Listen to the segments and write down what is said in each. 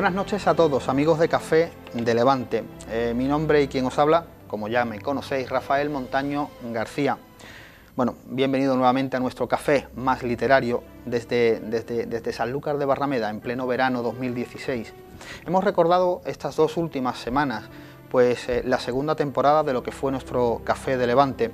Buenas noches a todos, amigos de Café de Levante. Eh, mi nombre y quien os habla, como ya me conocéis, Rafael Montaño García. Bueno, bienvenido nuevamente a nuestro café más literario desde, desde, desde Sanlúcar de Barrameda, en pleno verano 2016. Hemos recordado estas dos últimas semanas, pues eh, la segunda temporada de lo que fue nuestro Café de Levante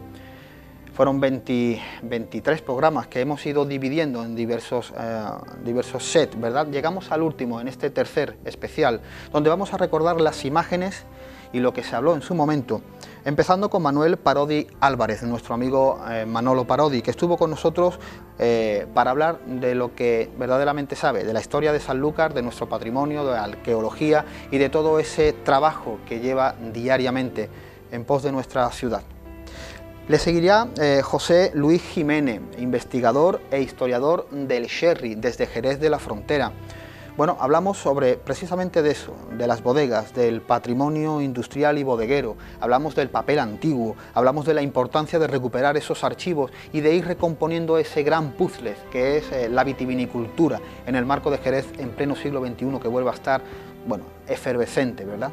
fueron 23 programas que hemos ido dividiendo en diversos, eh, diversos sets, ¿verdad? Llegamos al último, en este tercer especial, donde vamos a recordar las imágenes y lo que se habló en su momento, empezando con Manuel Parodi Álvarez, nuestro amigo eh, Manolo Parodi, que estuvo con nosotros eh, para hablar de lo que verdaderamente sabe, de la historia de San Sanlúcar, de nuestro patrimonio, de la arqueología y de todo ese trabajo que lleva diariamente en pos de nuestra ciudad. Le seguirá eh, José Luis Jiménez, investigador e historiador del Sherry desde Jerez de la Frontera. Bueno, hablamos sobre precisamente de eso, de las bodegas, del patrimonio industrial y bodeguero, hablamos del papel antiguo, hablamos de la importancia de recuperar esos archivos y de ir recomponiendo ese gran puzzle que es eh, la vitivinicultura en el marco de Jerez en pleno siglo XXI que vuelve a estar, bueno, efervescente, ¿verdad?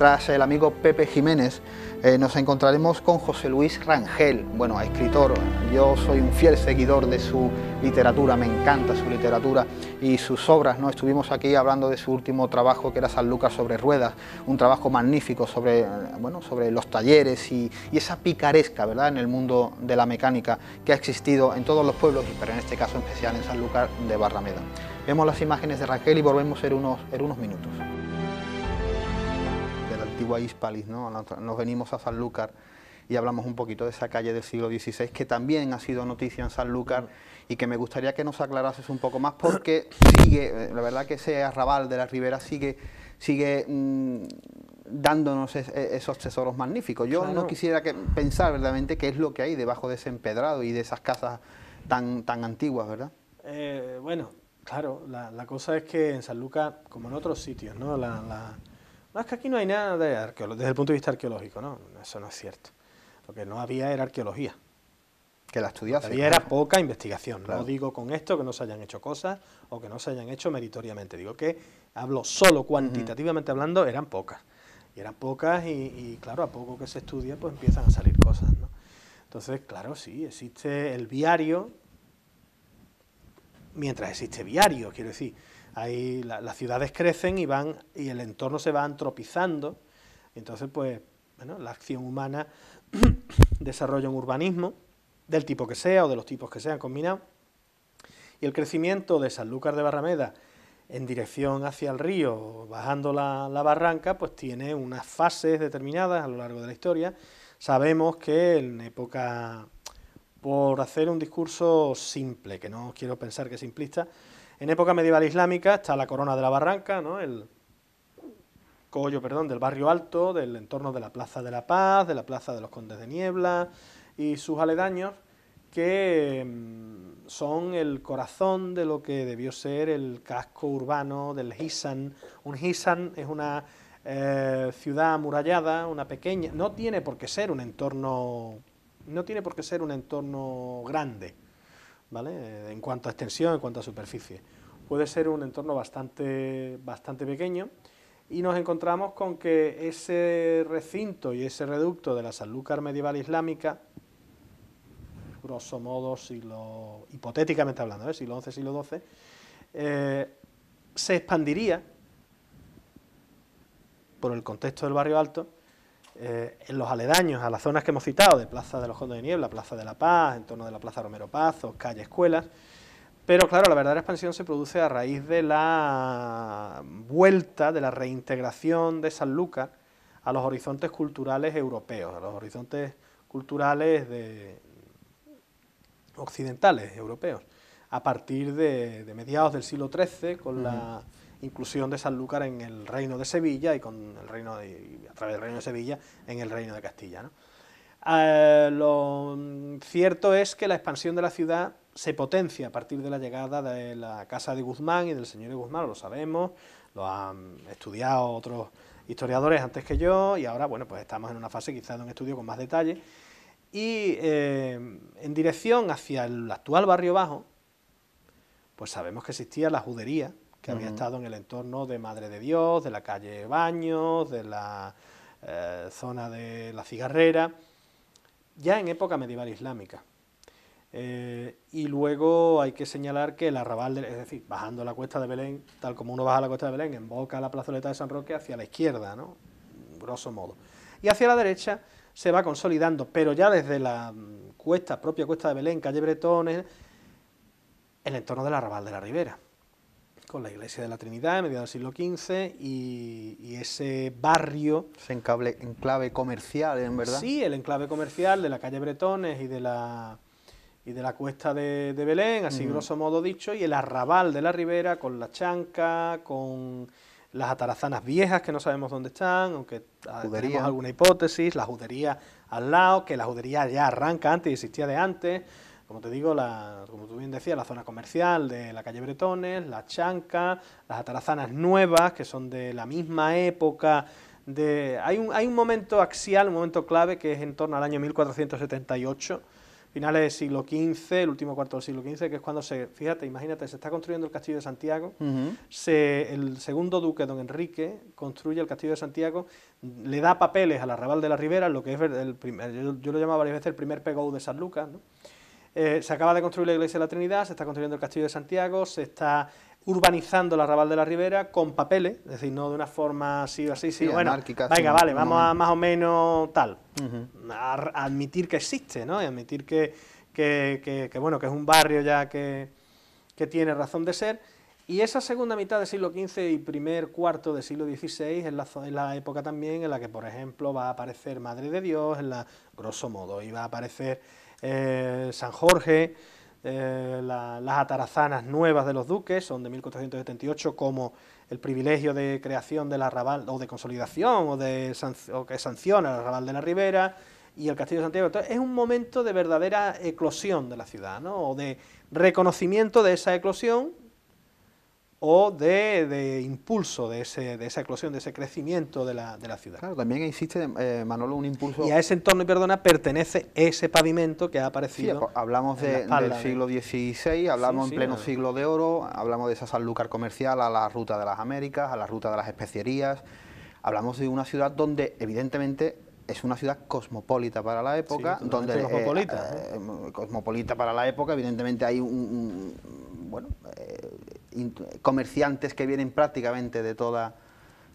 tras el amigo Pepe Jiménez, eh, nos encontraremos con José Luis Rangel, bueno, escritor. Yo soy un fiel seguidor de su literatura, me encanta su literatura y sus obras. ¿no? Estuvimos aquí hablando de su último trabajo, que era San Lucas sobre ruedas, un trabajo magnífico sobre, eh, bueno, sobre los talleres y, esa picaresca ¿verdad? en el mundo de la mecánica que ha existido en todos los pueblos, pero en este caso especial en San Lucas de Barrameda. Vemos las imágenes de Rangel y volvemos unos, en unos minutos antigua ¿no? Nos venimos a Sanlúcar y hablamos un poquito de esa calle del siglo XVI que también ha sido noticia en Sanlúcar y que me gustaría que nos aclarases un poco más porque sigue, eh, la verdad que ese arrabal de la ribera sigue, sigue mm, dándonos e, esos tesoros magníficos. Yo no quisiera que, pensar verdaderamente qué es lo que hay debajo de ese empedrado y de esas casas tan, tan antiguas, ¿verdad? Eh, bueno, claro, la, cosa es que en Sanlúcar, como en otros sitios, ¿no? la, no, que aquí no hay nada de desde el punto de vista arqueológico, no, eso no es cierto. Lo que no había era arqueología. Que la estudiase. Había era poca investigación. No digo con esto que no se hayan hecho cosas o que no se hayan hecho meritoriamente. Digo que hablo solo cuantitativamente hablando, eran pocas. Y eran pocas y, y, claro, a poco que se estudia, pues empiezan a salir cosas. ¿no? Entonces, claro, sí, existe el viario, mientras existe viario, quiero decir. Ahí las ciudades crecen y, van, y el entorno se va antropizando. Entonces, pues, bueno, la acción humana desarrolla un urbanismo, del tipo que sea o de los tipos que sean combinados. Y el crecimiento de Sanlúcar de Barrameda en dirección hacia el río, bajando la, barranca, pues tiene unas fases determinadas a lo largo de la historia. Sabemos que en época, por hacer un discurso simple, que no quiero pensar que es simplista, en época medieval islámica está la corona de la barranca, ¿no? el collo perdón, del barrio alto, del entorno de la Plaza de la Paz, de la Plaza de los Condes de Niebla y sus aledaños, que mm, son el corazón de lo que debió ser el casco urbano del Hisan. Un Hisan es una eh, ciudad amurallada, una pequeña, no tiene por qué ser un entorno, no tiene por qué ser un entorno grande. Eh, en cuanto a extensión, en cuanto a superficie. Puede ser un entorno bastante, bastante pequeño y nos encontramos con que ese recinto y ese reducto de la Sanlúcar medieval islámica, grosso modo, hipotéticamente hablando, ¿eh? siglo XI, siglo XII, eh, se expandiría por el contexto del barrio alto eh, en los aledaños a las zonas que hemos citado, de Plaza de los Condes de Niebla, Plaza de la Paz, en torno de la Plaza Romero Paz, o calle Escuelas, pero claro, la verdadera expansión se produce a raíz de la vuelta, de la reintegración de San Lucas... a los horizontes culturales europeos, a los horizontes culturales de occidentales, europeos, a partir de, mediados del siglo XIII, con la inclusión de Sanlúcar en el reino de Sevilla y con el reino de, a través del reino de Sevilla en el reino de Castilla. Eh, lo cierto es que la expansión de la ciudad se potencia a partir de la llegada de la casa de Guzmán y del señor de Guzmán, lo sabemos, lo han estudiado otros historiadores antes que yo y ahora bueno pues estamos en una fase quizás de un estudio con más detalle y eh, en dirección hacia el actual barrio bajo pues sabemos que existía la judería que había estado en el entorno de Madre de Dios, de la calle Baños, de la eh, zona de la cigarrera, ya en época medieval islámica. Eh, y luego hay que señalar que el arrabal, es decir, bajando la cuesta de Belén, tal como uno baja la cuesta de Belén, en a la plazoleta de San Roque hacia la izquierda, ¿no? grosso modo. Y hacia la derecha se va consolidando, pero ya desde la mm, cuesta, propia cuesta de Belén, calle Bretones, el entorno del arrabal de la Ribera con la iglesia de la Trinidad, mediados del siglo XV, y, ese barrio... Ese enclave, enclave comercial, en verdad. Sí, el enclave comercial de la calle Bretones y de la, y de la cuesta de, Belén, así grosso modo dicho, y el arrabal de la ribera con la chanca, con las atarazanas viejas que no sabemos dónde están, aunque ah, alguna hipótesis, la judería al lado, que la judería ya arranca antes y existía de antes como te digo, la, como tú bien decías, la zona comercial de la calle Bretones, la Chanca, las atarazanas nuevas, que son de la misma época. hay, un, momento axial, un momento clave, que es en torno al año 1478, finales del siglo XV, el último cuarto del siglo XV, que es cuando se, fíjate, imagínate, se está construyendo el Castillo de Santiago, el segundo duque, don Enrique, construye el Castillo de Santiago, le da papeles a la arrabal de la Ribera, lo que es el, primer, yo, lo llamaba varias veces el primer pegou de San Lucas, ¿no? Eh, se acaba de construir la iglesia de la Trinidad, se está construyendo el castillo de Santiago, se está urbanizando la Arrabal de la Ribera con papeles, es decir, no de una forma así o así, sí, bueno, venga, vale, vamos a más o menos tal, a, admitir que existe, ¿no? Y admitir que, que, bueno, que es un barrio ya que, que tiene razón de ser. Y esa segunda mitad del siglo XV y primer cuarto del siglo XVI es la, es la, época también en la que, por ejemplo, va a aparecer Madre de Dios, en la, grosso modo, y va a aparecer eh, san Jorge, eh, las atarazanas nuevas de los duques, son de 1478, como el privilegio de creación la arrabal, o de consolidación, o, de, que sanciona el arrabal de la Ribera, y el Castillo de Santiago. Entonces, es un momento de verdadera eclosión de la ciudad, ¿no? o de reconocimiento de esa eclosión o de, impulso de, ese, de, esa eclosión, de ese crecimiento de la, de la ciudad. Claro, también existe, eh, Manolo, un impulso... Y a ese entorno, y perdona, pertenece ese pavimento que ha aparecido... hablamos del siglo XVI, hablamos en pleno siglo de oro, hablamos de esa Sanlúcar comercial a la ruta de las Américas, a la ruta de las especierías, hablamos de una ciudad donde evidentemente es una ciudad cosmopolita para la época, donde eh, cosmopolita, eh, cosmopolita para la época, evidentemente hay un, bueno, comerciantes que vienen prácticamente de, toda,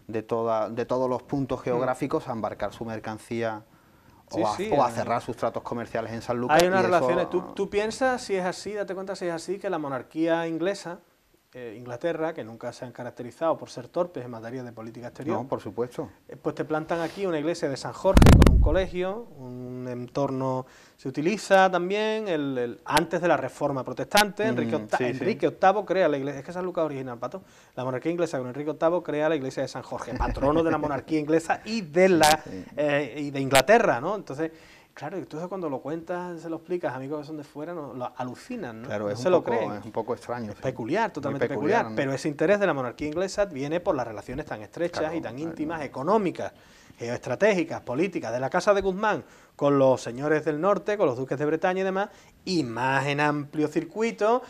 de, toda, de todos los puntos mm. geográficos a embarcar su mercancía o, a, eh. cerrar sus tratos comerciales en San Lucas. Hay unas relaciones, tú, tú piensas, si es así, date cuenta si es así, que la monarquía inglesa eh, Inglaterra, que nunca se han caracterizado por ser torpes en materia de política exterior. No, por supuesto. Eh, pues te plantan aquí una iglesia de San Jorge con un colegio, un entorno se utiliza también el, antes de la Reforma Protestante, mm, Enrique, VIII, Enrique crea la iglesia, es que San Lucas original, pato. La monarquía inglesa con Enrique VIII crea la iglesia de San Jorge, patrono de la monarquía inglesa y de la eh, y de Inglaterra, ¿no? Entonces Claro, y entonces cuando lo cuentas, se lo explicas a amigos que son de fuera, no, lo alucinan, ¿no? Claro, es, se lo poco, es un poco extraño. Es peculiar, totalmente peculiar. Pero ese interés de la monarquía inglesa viene por las relaciones tan estrechas y tan íntimas, económicas, geoestratégicas, políticas, de la Casa de Guzmán con los señores del norte, con los duques de Bretaña y demás, y más en amplio circuito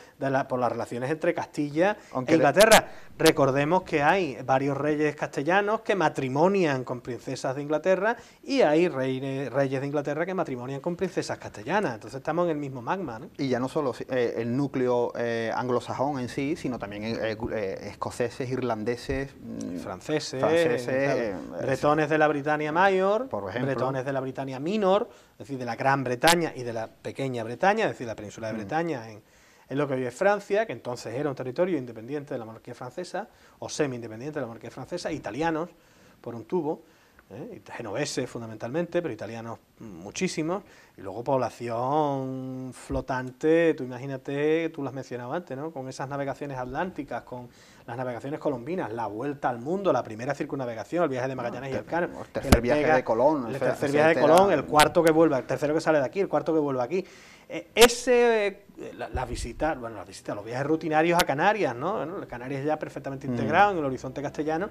por las relaciones entre Castilla e Inglaterra. Recordemos que hay varios reyes castellanos que matrimonian con princesas de Inglaterra y hay reyes, de Inglaterra que matrimonian con princesas castellanas. Entonces estamos en el mismo magma. Y ya no solo eh, el núcleo eh, anglosajón en sí, sino también eh, escoceses, irlandeses, mm, franceses, bretones de la Britania Mayor, bretones de la Britania Minor, es decir, de la Gran Bretaña y de la Pequeña Bretaña es decir, la península de mm. Bretaña en, en lo que hoy es Francia, que entonces era un territorio independiente de la monarquía francesa, o semi-independiente de la monarquía francesa, italianos por un tubo, ¿eh? genoveses fundamentalmente, pero italianos muchísimos, y luego población flotante, tú imagínate, tú las mencionabas antes, ¿no? con esas navegaciones atlánticas, con las navegaciones colombinas, la vuelta al mundo, la primera circunnavegación, el viaje de ah, Magallanes y el El tercer viaje de Colón. El, tercer viaje de Colón, el cuarto que vuelve, el tercero que sale de aquí, el cuarto que vuelve aquí. E, ese, eh, las visitas, bueno, las visitas, los viajes rutinarios a Canarias, ¿no? Canarias ya perfectamente mm. integrado en el horizonte castellano.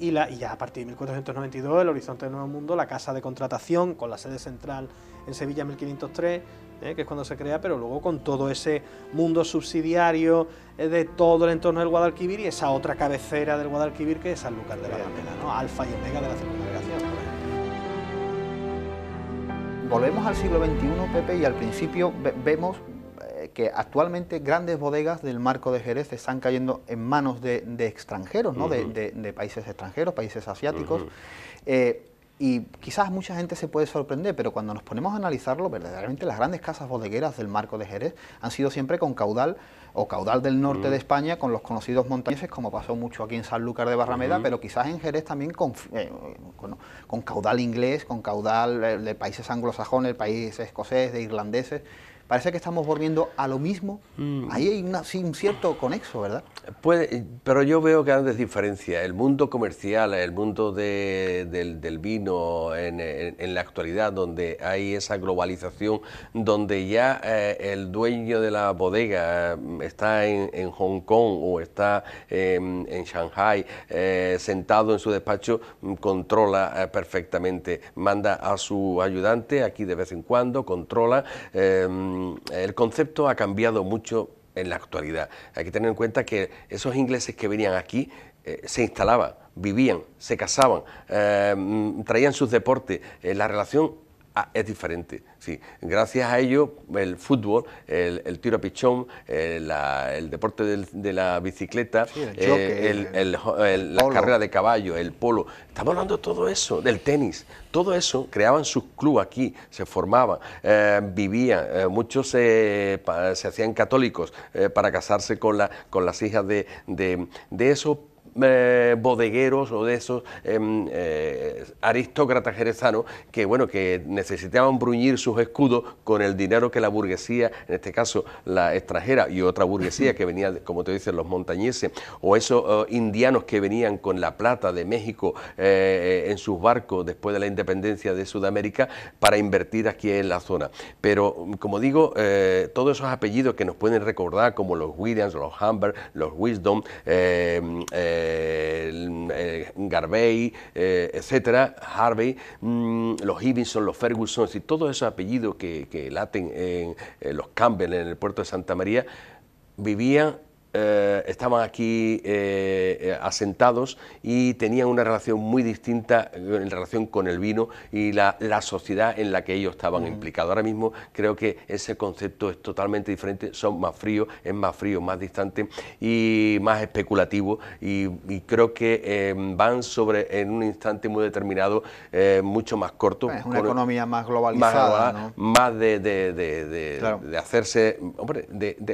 Y, la, y, ya a partir de 1492 el horizonte del Nuevo Mundo, la casa de contratación con la sede central en Sevilla 1503, ¿eh? que es cuando se crea, pero luego con todo ese mundo subsidiario eh, de todo el entorno del Guadalquivir y esa otra cabecera del Guadalquivir que es Sanlúcar de la ¿no? alfa y omega de la circunnavegación. Volvemos al siglo XXI, Pepe, y al principio vemos eh, que actualmente grandes bodegas del marco de Jerez están cayendo en manos de, extranjeros, ¿no? de, países extranjeros, países asiáticos. Y quizás mucha gente se puede sorprender, pero cuando nos ponemos a analizarlo, verdaderamente las grandes casas bodegueras del marco de Jerez han sido siempre con caudal o caudal del norte de España, con los conocidos montañeses, como pasó mucho aquí en Sanlúcar de Barrameda, pero quizás en Jerez también con, eh, con, caudal inglés, con caudal eh, de países anglosajones, países escoceses, de irlandeses. Parece que estamos volviendo a lo mismo. Mm. Ahí hay un cierto conexo, ¿verdad? Puede, pero yo veo grandes diferencias. El mundo comercial, el mundo del, vino en, la actualidad, donde hay esa globalización, donde ya eh, el dueño de la bodega mm, está en, Hong Kong o está en Shanghai, eh, sentado en su despacho, mm, controla eh, perfectamente, manda a su ayudante aquí de vez en cuando, controla. Em, Mm, el concepto ha cambiado mucho en la actualidad. Hay que tener en cuenta que esos ingleses que venían aquí eh, se instalaban, vivían, se casaban, eh, mm, traían sus deportes. Eh, la relación Ah, es diferente, sí. Gracias a ello, el fútbol, el, tiro a pichón, eh, el, deporte de la bicicleta, la carrera de caballo, el polo. Estamos hablando de todo eso, del tenis. Todo eso creaban sus clubes aquí, se formaban, eh, vivían, eh, muchos se hacían católicos para casarse con, la, con las hijas de, de, de eh, bodegueros o de esos em, eh, aristócratas jerezanos que, bueno, que necesitaban bruñir sus escudos con el dinero que la burguesía, en este caso la extranjera y otra burguesía que venía, como te dicen, los montañeses, o esos eh, indianos que venían con la plata de México en sus barcos después de la independencia de Sudamérica para invertir aquí en la zona. Pero, como digo, todos esos apellidos que nos pueden recordar, como los Williams, los Humber, los Wisdom, Garvey, eh, etcétera, Harvey, mm, los Hibinson, los Ferguson, y todos esos apellidos que, que laten en, en los Campbell en el puerto de Santa María, vivían eh, estaban aquí eh, eh, asentados y tenían una relación muy distinta en relación con el vino y la, sociedad en la que ellos estaban implicados. Ahora mismo creo que ese concepto es totalmente diferente, son más fríos, es más frío, más distante y más especulativo y, creo que em, van sobre en un instante muy determinado, mucho más corto. Es una economía más globalizada, más, de, de hacerse, hombre,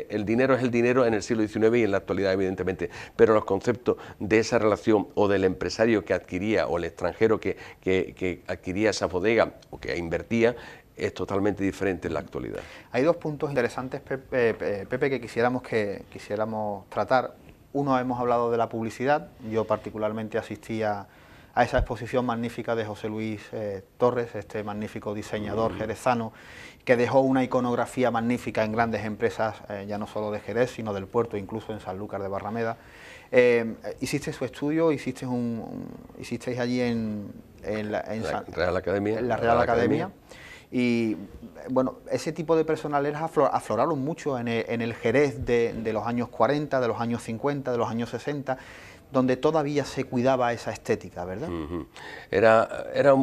el dinero es el dinero en el siglo XIX en la actualidad evidentemente, pero los conceptos de esa relación o del empresario que adquiría o el extranjero que, adquiría esa bodega o que invertía es totalmente diferente en la actualidad. Hay dos puntos interesantes, Pepe, eh, eh, Pepe que quisiéramos, que quisiéramos tratar. Uno, hemos hablado de la publicidad, yo particularmente asistía a a esa exposición magnífica de José Luis eh, Torres, este magnífico diseñador mm. jerezano, que dejó una iconografía magnífica en grandes empresas, eh, ya no solo de Jerez, sino del puerto, incluso en Sanlúcar de Barrameda. Eh, hiciste su estudio, hiciste un, hicisteis allí en, la, Real Academia, en la Real, Academia. Y bueno, ese tipo de personales afloraron mucho en el, Jerez de, de los años 40, de los años 50, de los años 60 donde todavía se cuidaba esa estética, ¿verdad? Era, era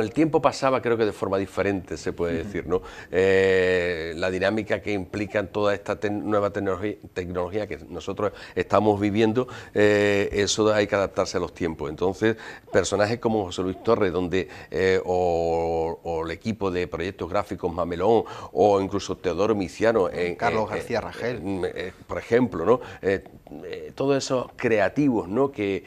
el tiempo pasaba creo que de forma diferente, se puede decir, ¿no? Eh, la dinámica que implica toda esta nueva tecnología, que nosotros estamos viviendo, eh, eso hay que adaptarse a los tiempos. Entonces, personajes como José Luis Torres, donde eh, o, el equipo de proyectos gráficos Mamelón, o incluso Teodoro Miciano, Carlos García Rangel, por ejemplo, ¿no? todos esos creativos, ¿no? que,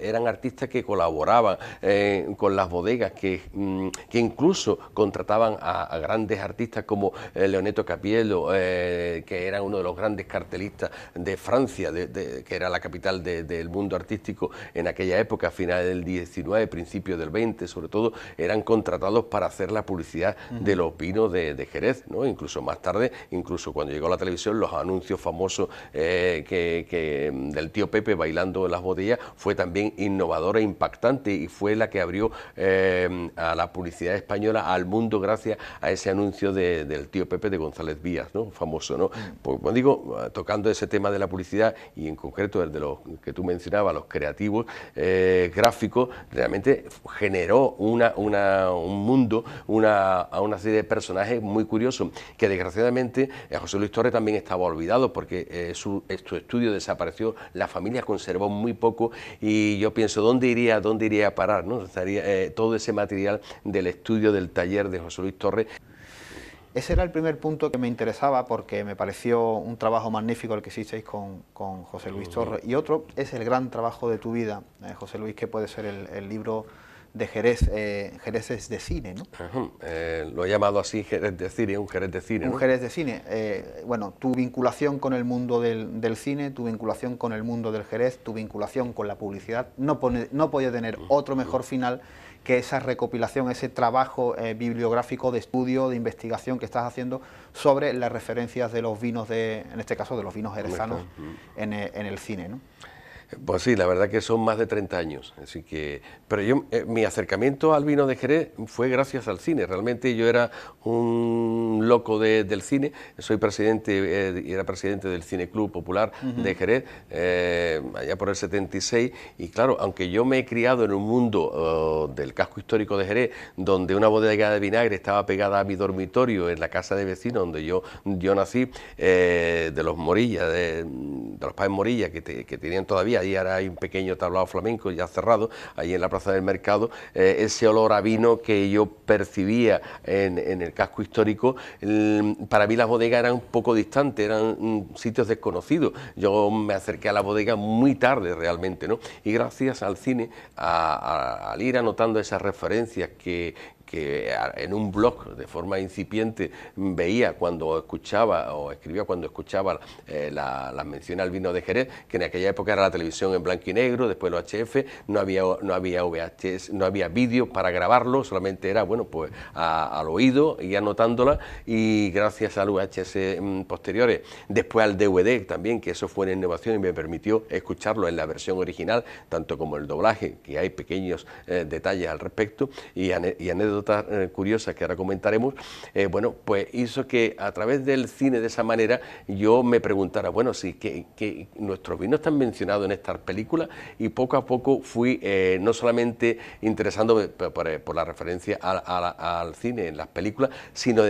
eran artistas que colaboraban eh, con las bodegas, que, mm, que incluso contrataban a, grandes artistas como eh, Leoneto Capiello, eh, que era uno de los grandes cartelistas de Francia, que era la capital del mundo artístico en aquella época, a finales del 19, principios del 20, sobre todo, eran contratados para hacer la publicidad de los vinos de, Jerez, ¿no? incluso más tarde, incluso cuando llegó la televisión, los anuncios famosos que, mm, del tío Pepe bailando en las bodegas ella fue también innovadora, e impactante y fue la que abrió em, a la publicidad española al mundo gracias a ese anuncio del tío Pepe de González Vías, ¿no? famoso. ¿no? como mm. pues, digo, tocando ese tema de la publicidad y en concreto el de los que tú mencionabas, los creativos eh, gráficos, realmente generó una, un mundo, una, a una serie de personajes muy curiosos que desgraciadamente eh, José Luis Torres también estaba olvidado porque eh, su, su estudio desapareció, la familia conservó muy poco y yo pienso, ¿dónde iría, dónde iría a parar? ¿no? Estaría, eh, todo ese material del estudio, del taller de José Luis Torres. Ese era el primer punto que me interesaba porque me pareció un trabajo magnífico el que hicisteis con, José Luis Torres. Y otro es el gran trabajo de tu vida, eh, José Luis, que puede ser el libro de Jerez, eh, de cine, ¿no? Eh, lo he llamado así Jerez de cine, un Jerez de cine. Un Jerez de cine. Eh, bueno, tu vinculación con el mundo del, cine, tu vinculación con el mundo del Jerez, tu vinculación con la publicidad, no, pone, no podía tener otro mejor final que esa recopilación, ese trabajo eh, bibliográfico de estudio, de investigación que estás haciendo sobre las referencias de los vinos, de, en este caso de los vinos jerezanos en, en el cine. ¿no? Pues sí, la verdad que son más de 30 años, así que... Pero yo, eh, mi acercamiento al vino de Jerez fue gracias al cine, realmente yo era un loco del cine, soy presidente, y eh, era presidente del Cine Club Popular de Jerez, eh, allá por el 76, y claro, aunque yo me he criado en un mundo oh, del casco histórico de Jerez, donde una bodega de vinagre estaba pegada a mi dormitorio en la casa de vecino donde yo, yo nací, de los Morillas... de, los padres Morillas que tenían todavía ahí ahora hay un pequeño tablado flamenco ya cerrado, ahí en la plaza del mercado, eh, ese olor a vino que yo percibía en, el casco histórico, mm, para mí las bodegas eran un poco distantes, eran mm, sitios desconocidos. Yo me acerqué a la bodega muy tarde realmente, ¿no? Y gracias al cine, al ir anotando esas referencias que, que ah, en un blog de forma incipiente mm, veía cuando escuchaba o escribía cuando escuchaba las eh, la menciones al vino de Jerez, que en aquella época era la televisión en blanco y negro, después los HF, no había, no había VHS, no había vídeo para grabarlo, solamente era, bueno, pues al oído y anotándola y gracias al VHS mm, posteriores, después al DVD también, que eso fue una innovación y me permitió escucharlo en la versión original, tanto como el doblaje, que hay pequeños eh, detalles al respecto y, y anécdotas eh, curiosa que ahora comentaremos, eh, bueno, pues hizo que a través del cine de esa manera yo me preguntara, bueno, si que, nuestros vinos están mencionados en estas películas y poco a poco fui eh, no solamente interesándome por, la referencia al, cine en las películas, sino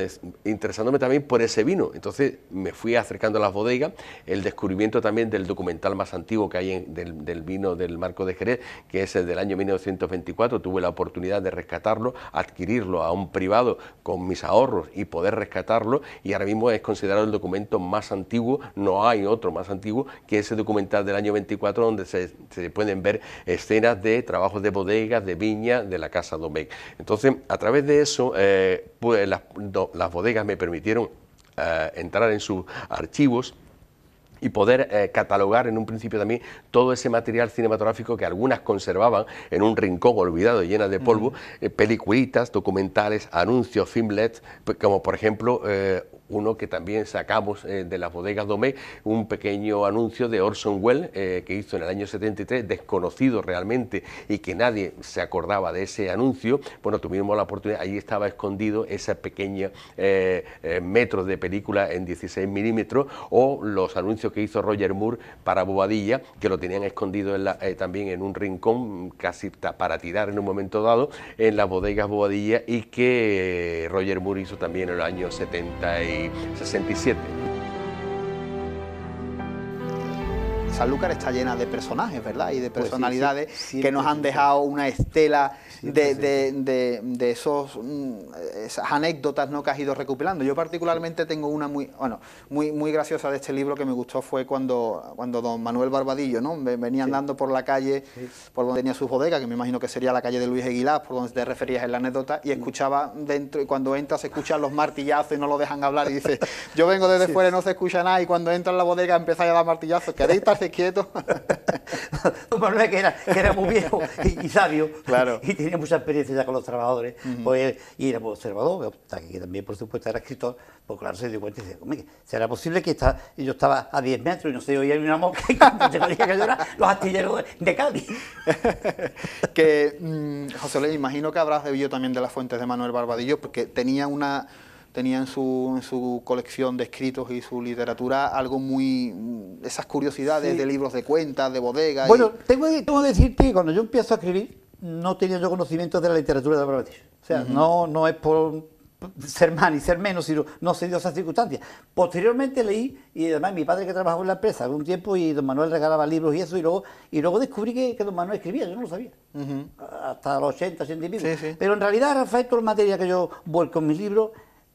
interesándome también por ese vino. Entonces me fui acercando a las bodegas, el descubrimiento también del documental más antiguo que hay del, vino del Marco de Jerez, que es el del año 1924, tuve la oportunidad de rescatarlo, adquirirlo a un privado con mis ahorros y poder rescatarlo y ahora mismo es considerado el documento más antiguo, no hay otro más antiguo que ese documental del año 24 donde se, pueden ver escenas de trabajos de bodegas, de viña, de la casa Domecq. Entonces, a través de eso, eh, pues, las, bodegas me permitieron eh, entrar en sus archivos y poder eh, catalogar en un principio también todo ese material cinematográfico que algunas conservaban en un rincón olvidado, y llena de polvo, eh, peliculitas, documentales, anuncios, filmlets, como por ejemplo... Eh, uno que también sacamos eh, de las bodegas Domé, un pequeño anuncio de Orson Welles eh, que hizo en el año 73, desconocido realmente y que nadie se acordaba de ese anuncio. Bueno, tuvimos la oportunidad, ahí estaba escondido ese pequeño eh, metro metros de película en 16 milímetros o los anuncios que hizo Roger Moore para Bobadilla, que lo tenían escondido también en un rincón, casi para tirar en un momento dado, en las bodegas Bobadilla y que Roger Moore hizo también en el año 70. 67. Sanlúcar está llena de personajes, ¿verdad? Y de pues personalidades que nos han dejado una estela de, de, de, esos, mm, esas anécdotas ¿no? que has ido recopilando. Yo particularmente tengo una muy, bueno, muy, muy graciosa de este libro que me gustó fue cuando, cuando don Manuel Barbadillo ¿no? venía andando por la calle, por donde tenía su bodega, que me imagino que sería la calle de Luis Aguilar, por donde te referías en la anécdota, y escuchaba dentro, y cuando entra se escuchan los martillazos y no lo dejan hablar, y dice, yo vengo desde fuera y no se escucha nada, y cuando entra en la bodega empieza a dar martillazos, ¿queréis estarse quietos? Manuel que era, que era muy viejo y, sabio, claro. mucha experiencia ya con los trabajadores, pues, y era observador, pues, que también, por supuesto, era escritor, pues claro, se dio cuenta y dice, ¿será posible que está, yo estaba a 10 metros y no se oía ni una mosca y cuando te tenía que era los astilleros de, Cádiz? que, mm, José le imagino que habrás debido también de las fuentes de Manuel Barbadillo, porque tenía una tenía en su, colección de escritos y su literatura algo muy... Mm, esas curiosidades de libros de cuentas, de bodegas. Bueno, tengo, que, tengo que decirte que cuando yo empiezo a escribir, no tenía yo conocimiento de la literatura de la O sea, no, no es por ser más ni ser menos, sino no se dio esas circunstancias. Posteriormente leí, y además mi padre que trabajó en la empresa algún tiempo y don Manuel regalaba libros y eso, y luego, y luego descubrí que, que don Manuel escribía, yo no lo sabía, hasta los 80, 80 y pico. Pero en realidad, Rafael, toda la materia que yo vuelco en mis libros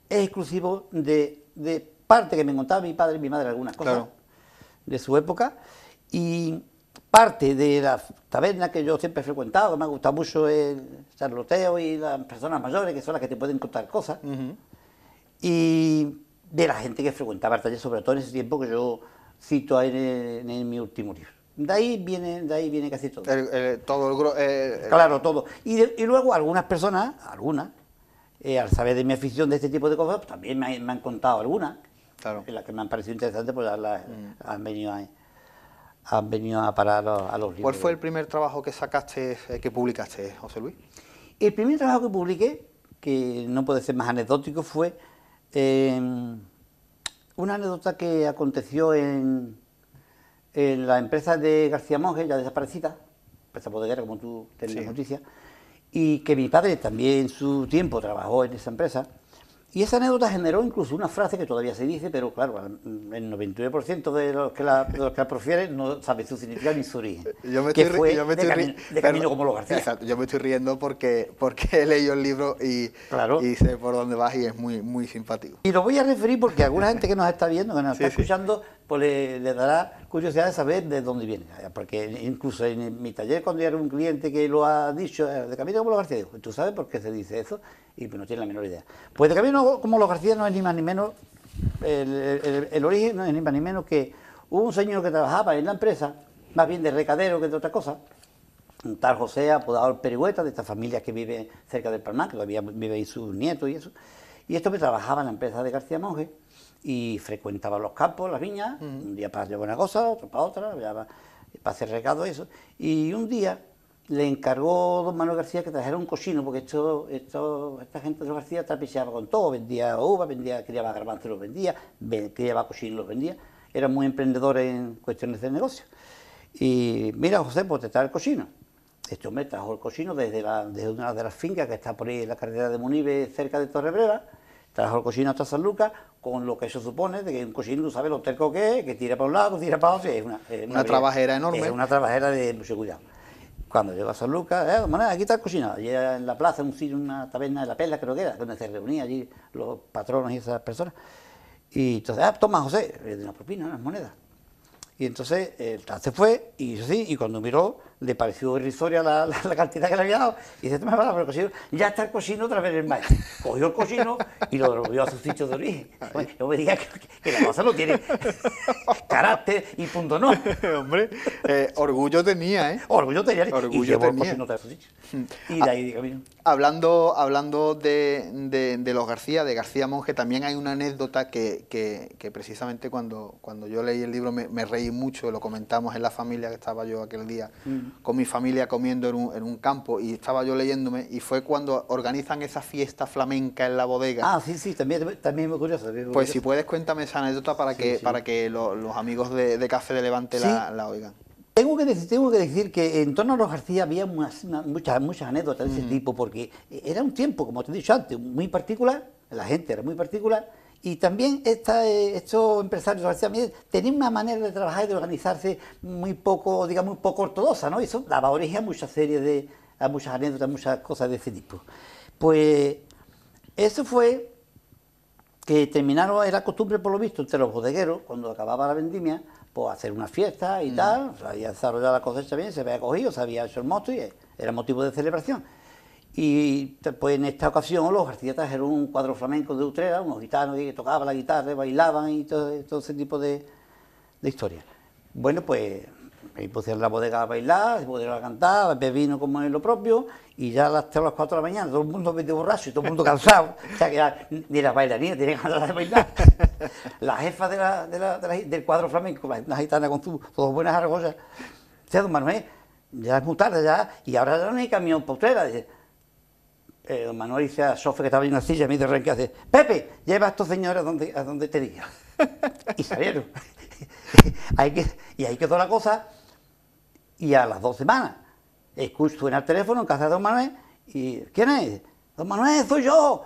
es exclusivo de, de parte que me contaba mi padre y mi madre algunas cosas de su época, y parte de la taberna que yo siempre he frecuentado, me ha gustado mucho el charloteo y las personas mayores, que son las que te pueden contar cosas, y de la gente que frecuentaba el taller, sobre todo en ese tiempo que yo cito en, en mi último libro. De ahí viene, de ahí viene casi todo. todo claro, todo. Y, luego algunas personas, algunas, eh, al saber de mi afición de este tipo de cosas, pues también me, han contado algunas, claro. las que me han parecido interesantes, pues las, mm. han venido ahí han venido a parar a, los libros. ¿Cuál fue el primer trabajo que sacaste, eh, que publicaste, José Luis? El primer trabajo que publiqué, que no puede ser más anecdótico, fue em, una anécdota que aconteció en, la empresa de García Monge, ya desaparecida, empresa guerra, como tú tenías noticias... noticia, y que mi padre también en su tiempo trabajó en esa empresa y esa anécdota generó incluso una frase que todavía se dice, pero claro, el 99% de los que la, profieren no sabe su significado ni su origen. Eh, yo me estoy, fue de, camino como los García. Exacto, yo me estoy riendo porque, porque he leído el libro y, sé por dónde vas y es muy, muy simpático. Y lo voy a referir porque alguna gente que nos está viendo, que nos está escuchando pues le, dará curiosidad de saber de dónde viene. Porque incluso en mi taller, cuando era un cliente que lo ha dicho, eh, de Camino como los García, ¿tú sabes por qué se dice eso? Y pues no tiene la menor idea. Pues de Camino como los García no es ni más ni menos, el, origen no es ni más ni menos que hubo un señor que trabajaba en la empresa, más bien de recadero que de otra cosa, un tal José, apodado el Perigüeta, de esta familia que vive cerca del Palmar, que todavía vive ahí sus nietos y eso, y esto que pues, trabajaba en la empresa de García Monge, y frecuentaba los campos, las viñas, un día para llevar una cosa, otro para otra, para, hacer recado eso. Y un día le encargó don Manuel García que trajera un cochino, porque esto, esta gente de García trapicheaba con todo, vendía uva, vendía, criaba garbanzos, los vendía, criaba cochinos, los vendía, era muy emprendedor en cuestiones de negocio. Y mira, José, pues te trae el cochino. Este hombre trajo el cochino desde, una de las fincas que está por ahí en la carretera de Munibe, cerca de Torrebreva, trajo el cochino hasta San Lucas, con lo que se supone de que un cochino, sabe lo terco que es, que tira para un lado, que tira para otro, es una, trabajera enorme. Es una trabajera de mucho cuidado. Cuando llega a San Lucas, eh, aquí está el cochino, en la plaza, un sitio, una taberna de la perla, creo que era, donde se reunían allí los patrones y esas personas. Y entonces, ah, toma José, de una propina, unas monedas. Y entonces el fue, y sí, y cuando miró, le pareció irrisoria la, la, cantidad que le había dado, y dice, me cocino, ya está el cocino otra vez el maestro. Cogió el cocino y lo devolvió a su sitio de origen. yo me diga que, la cosa no tiene carácter y punto no. Hombre, eh, orgullo tenía, ¿eh? Orgullo tenía, orgullo y llevó tenía. el cocino su sitio. Mm. Y de ah, ahí de camino. Hablando, hablando de, de, los García, de García Monge, también hay una anécdota que, que, precisamente cuando, cuando yo leí el libro me, reí mucho, lo comentamos en la familia que estaba yo aquel día. Mm con mi familia comiendo en un, campo y estaba yo leyéndome y fue cuando organizan esa fiesta flamenca en la bodega. Ah, sí, sí, también, también muy curioso. pues si puedes cuéntame esa anécdota para que, Para que los amigos de, Café de Levante la, oigan. Tengo que, decir, tengo que decir que en torno a los García había muchas, muchas anécdotas de ese tipo, porque era un tiempo, como te he dicho antes, muy particular, la gente era muy particular, y también eh, estos empresarios tenían una manera de trabajar y de organizarse muy poco, digamos, poco ortodoxa, ¿no? Y eso daba origen a muchas series de, a muchas anécdotas, muchas cosas de ese tipo. Pues eso fue que terminaron, era costumbre por lo visto entre los bodegueros, cuando acababa la vendimia, pues hacer una fiesta y mm. tal, había desarrollado la cosecha bien, se había cogido, se había hecho el mosto y era motivo de celebración. Y pues en esta ocasión los artistas ...eran un cuadro flamenco de Utrera, unos gitanos que tocaban la guitarra, bailaban y todo, todo ese tipo de, de historias. Bueno, pues ahí pusieron la bodega a bailar, se pusieron a cantar, bebían vino como en lo propio, y ya a las 3 o las 4 de la mañana, todo el mundo de borracho y todo el mundo cansado. o sea, que ni las bailarinas tenían ganas de bailar. la jefa de la, del cuadro flamenco, ...la gitana con sus dos buenas argollas, dice, don Manuel, ya es muy tarde, ya, y ahora ya no hay camión Dice, eh, don Manuel dice a ah, Sofía que estaba en una silla, a mí de Renque, hace, Pepe, lleva a estos señores a donde, a te diga. y salieron. hay que, y ahí quedó la cosa. Y a las dos semanas, escucho, en el teléfono en casa de don Manuel y, ¿quién es? Don Manuel, soy yo.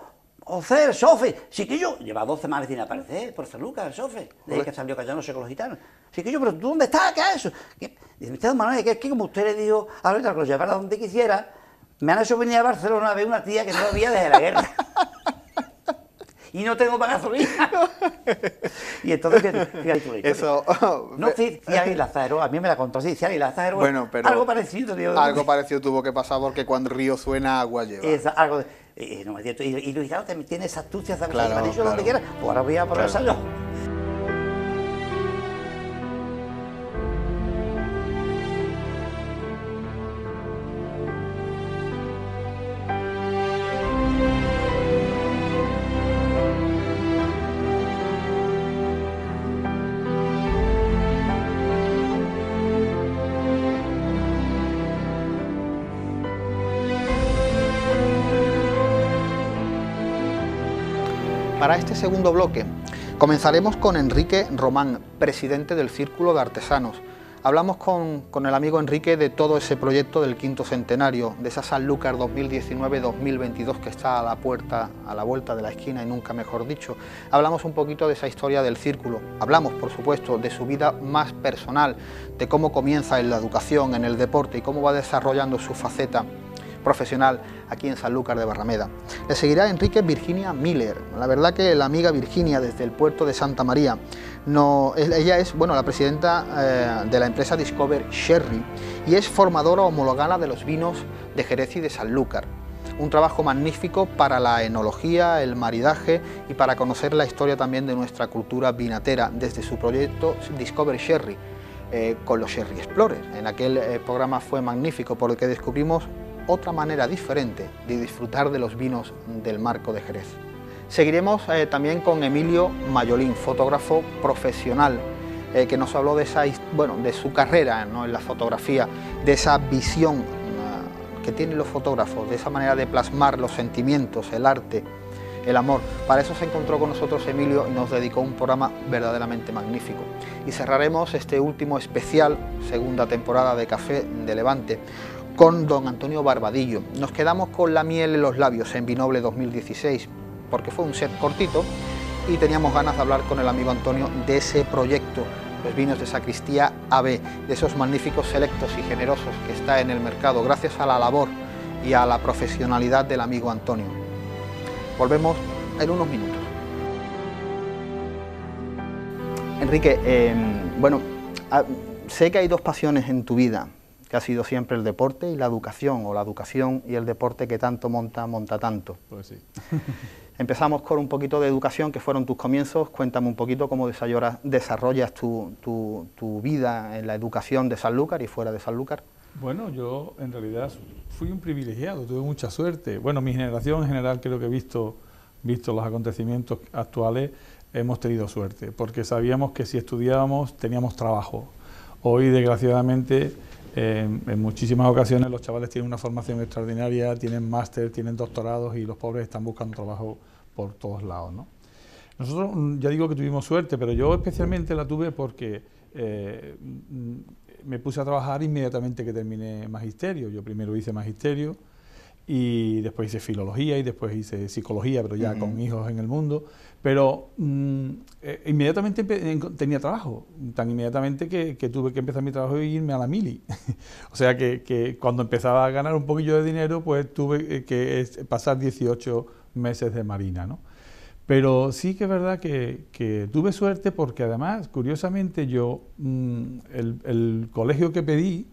Sí Sofe, yo... lleva dos semanas sin aparecer, por San Lucas, el Sofe, desde que salió callado, no sé con los gitanos. yo, pero dónde está? ¿Qué es eso? Dice, don Manuel, que es que como usted le dijo ahorita que lo llevara donde quisiera, me han hecho venir a Barcelona a ver una tía que todavía desde la guerra. y no tengo para gasolina. y entonces, fíjate, Eso. no, sí, y Lázaro, a mí me la contó así, Ciani Lázaro. Algo parecido, Algo parecido tuvo que pasar porque cuando río suena, agua lleva. Es algo de, eh, no, y, y, Luis Carlos tiene esa astucia, ¿sabes? Claro, claro. donde quiera. Pues ahora voy a probar Claro. Para este segundo bloque comenzaremos con Enrique Román, presidente del Círculo de Artesanos. Hablamos con, el amigo Enrique de todo ese proyecto del quinto centenario, de esa Sanlúcar 2019-2022 que está a la puerta, a la vuelta de la esquina y nunca mejor dicho. Hablamos un poquito de esa historia del círculo, hablamos por supuesto de su vida más personal, de cómo comienza en la educación, en el deporte y cómo va desarrollando su faceta profesional aquí en Sanlúcar de Barrameda. Le seguirá Enrique Virginia Miller. La verdad que la amiga Virginia desde el puerto de Santa María. No, ella es bueno, la presidenta eh, de la empresa Discover Sherry y es formadora homologada de los vinos de Jerez y de Sanlúcar. Un trabajo magnífico para la enología, el maridaje y para conocer la historia también de nuestra cultura vinatera desde su proyecto Discover Sherry. Eh, con los Sherry Explorers. En aquel eh, programa fue magnífico ...por lo que descubrimos otra manera diferente de disfrutar de los vinos del Marco de Jerez. Seguiremos eh, también con Emilio Mayolín, fotógrafo profesional, eh, que nos habló de, esa, bueno, de su carrera en la fotografía, de esa visión ah, que tienen los fotógrafos, de esa manera de plasmar los sentimientos, el arte, el amor. Para eso se encontró con nosotros Emilio y nos dedicó un programa verdaderamente magnífico. Y cerraremos este último especial, segunda temporada de Café de Levante, con don Antonio Barbadillo. Nos quedamos con La miel en los labios en Vinoble 2016, porque fue un set cortito y teníamos ganas de hablar con el amigo Antonio de ese proyecto, los vinos de sacristía AB, de esos magníficos selectos y generosos que está en el mercado gracias a la labor y a la profesionalidad del amigo Antonio. Volvemos en unos minutos. Enrique, em, bueno, ah, sé que hay dos pasiones en tu vida, que ha sido siempre el deporte y la educación, o la educación y el deporte que tanto monta, monta tanto. Pues sí. Empezamos con un poquito de educación, que fueron tus comienzos. Cuéntame un poquito cómo desarrollas tu, tu, vida en la educación de Sanlúcar y fuera de Sanlúcar. Bueno, yo en realidad fui un privilegiado, tuve mucha suerte. Bueno, mi generación en general creo que he visto, visto los acontecimientos actuales, hemos tenido suerte, porque sabíamos que si estudiábamos teníamos trabajo. Hoy, desgraciadamente, en muchísimas ocasiones los chavales tienen una formación extraordinaria, tienen máster, tienen doctorados y los pobres están buscando trabajo por todos lados. Nosotros mm, ya digo que tuvimos suerte, pero yo especialmente la tuve porque eh, mm, me puse a trabajar inmediatamente que terminé magisterio. Yo primero hice magisterio, y después hice filología y después hice psicología, pero ya con hijos en el mundo. Pero mm, eh, inmediatamente tenía trabajo, tan inmediatamente que, tuve que empezar mi trabajo y irme a la mili. o sea que, cuando empezaba a ganar un poquillo de dinero, pues tuve eh, que pasar 18 meses de marina, ¿no? Pero sí que es verdad que, tuve suerte porque además, curiosamente, yo, mm, el, el colegio que pedí,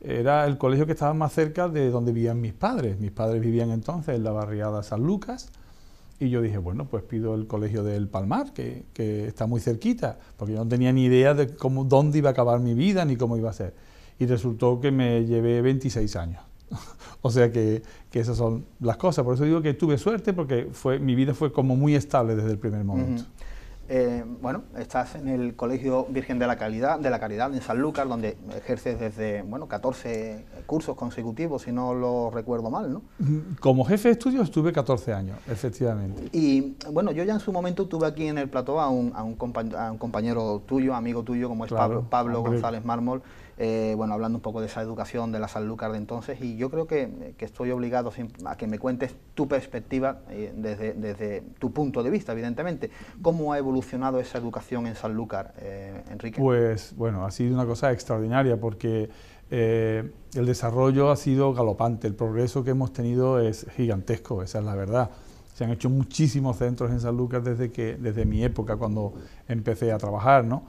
era el colegio que estaba más cerca de donde vivían mis padres. Mis padres vivían entonces en la barriada San Lucas y yo dije, bueno, pues pido el colegio del Palmar, que, está muy cerquita, porque yo no tenía ni idea de cómo, dónde iba a acabar mi vida ni cómo iba a ser. Y resultó que me llevé 26 años. o sea que, que, esas son las cosas. Por eso digo que tuve suerte porque fue, mi vida fue como muy estable desde el primer momento. Eh, bueno, estás en el Colegio Virgen de la Calidad, de la Caridad en San Lucas, donde ejerces desde, bueno, 14 cursos consecutivos, si no lo recuerdo mal, ¿no? Mm, como jefe de estudio estuve 14 años, efectivamente. Y, bueno, yo ya en su momento tuve aquí en el plató a un, compañero tuyo, amigo tuyo, como es Pablo, Pablo González Mármol, eh, bueno, hablando un poco de esa educación de la Sanlúcar de entonces, y yo creo que, que estoy obligado a que me cuentes tu perspectiva eh, desde, desde, tu punto de vista, evidentemente. ¿Cómo ha evolucionado esa educación en Sanlúcar, eh, Enrique? Pues, bueno, ha sido una cosa extraordinaria porque el desarrollo ha sido galopante, el progreso que hemos tenido es gigantesco, esa es la verdad. Se han hecho muchísimos centros en Sanlúcar desde, que, desde mi época, cuando empecé a trabajar, ¿no?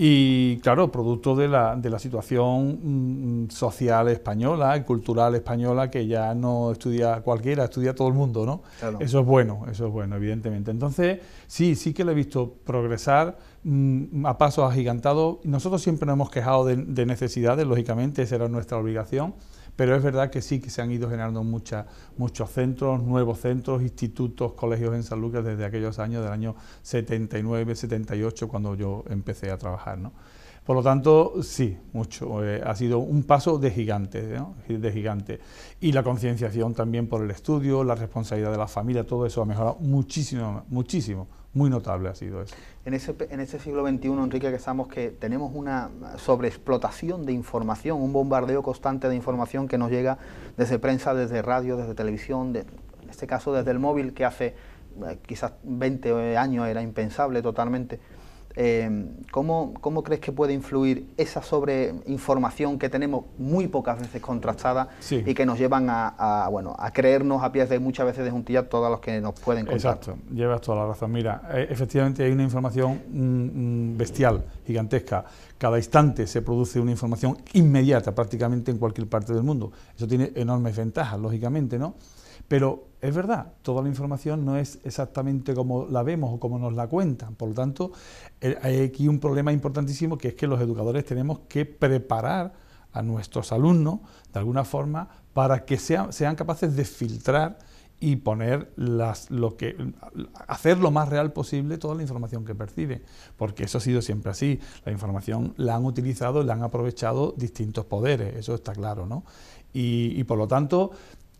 Y claro, producto de la, de la situación mm, mm, social española, cultural española, que ya no estudia cualquiera, estudia todo el mundo, ¿no? Eso es bueno, eso es bueno, evidentemente. Entonces, sí, sí que lo he visto progresar mm, a pasos agigantados. Nosotros siempre nos hemos quejado de necesidades, lógicamente, esa era nuestra obligación pero es verdad que sí que se han ido generando muchos centros, nuevos centros, institutos, colegios en San Lucas desde aquellos años, del año 79, 78, cuando yo empecé a trabajar. Por lo tanto, sí, mucho. Eh, ha sido un paso de gigante, de gigante. Y la concienciación también por el estudio, la responsabilidad de la familia, todo eso ha mejorado muchísimo, muchísimo muy notable ha sido eso. En ese, en ese siglo XXI, Enrique, que estamos que tenemos una sobreexplotación de información, un bombardeo constante de información que nos llega desde prensa, desde radio, desde televisión, en este caso desde el móvil, que hace eh, quizás 20 años era impensable totalmente Em, ¿cómo, crees que puede influir esa sobreinformación que tenemos muy pocas veces contrastada y que nos llevan a, bueno, a creernos a pies de muchas veces de juntillas todos los que nos pueden contar? Exacto, llevas toda la razón. Mira, eh, efectivamente hay una información mm, mm, bestial, gigantesca. Cada instante se produce una información inmediata prácticamente en cualquier parte del mundo. Eso tiene enormes ventajas, lógicamente, ¿no? Pero es verdad, toda la información no es exactamente como la vemos o como nos la cuentan. Por lo tanto, eh, hay aquí un problema importantísimo que es que los educadores tenemos que preparar a nuestros alumnos de alguna forma para que sean, capaces de filtrar y poner las, lo que, hacer lo más real posible toda la información que perciben, porque eso ha sido siempre así. La información la han utilizado, la han aprovechado distintos poderes, eso está claro, ¿no? y por lo tanto,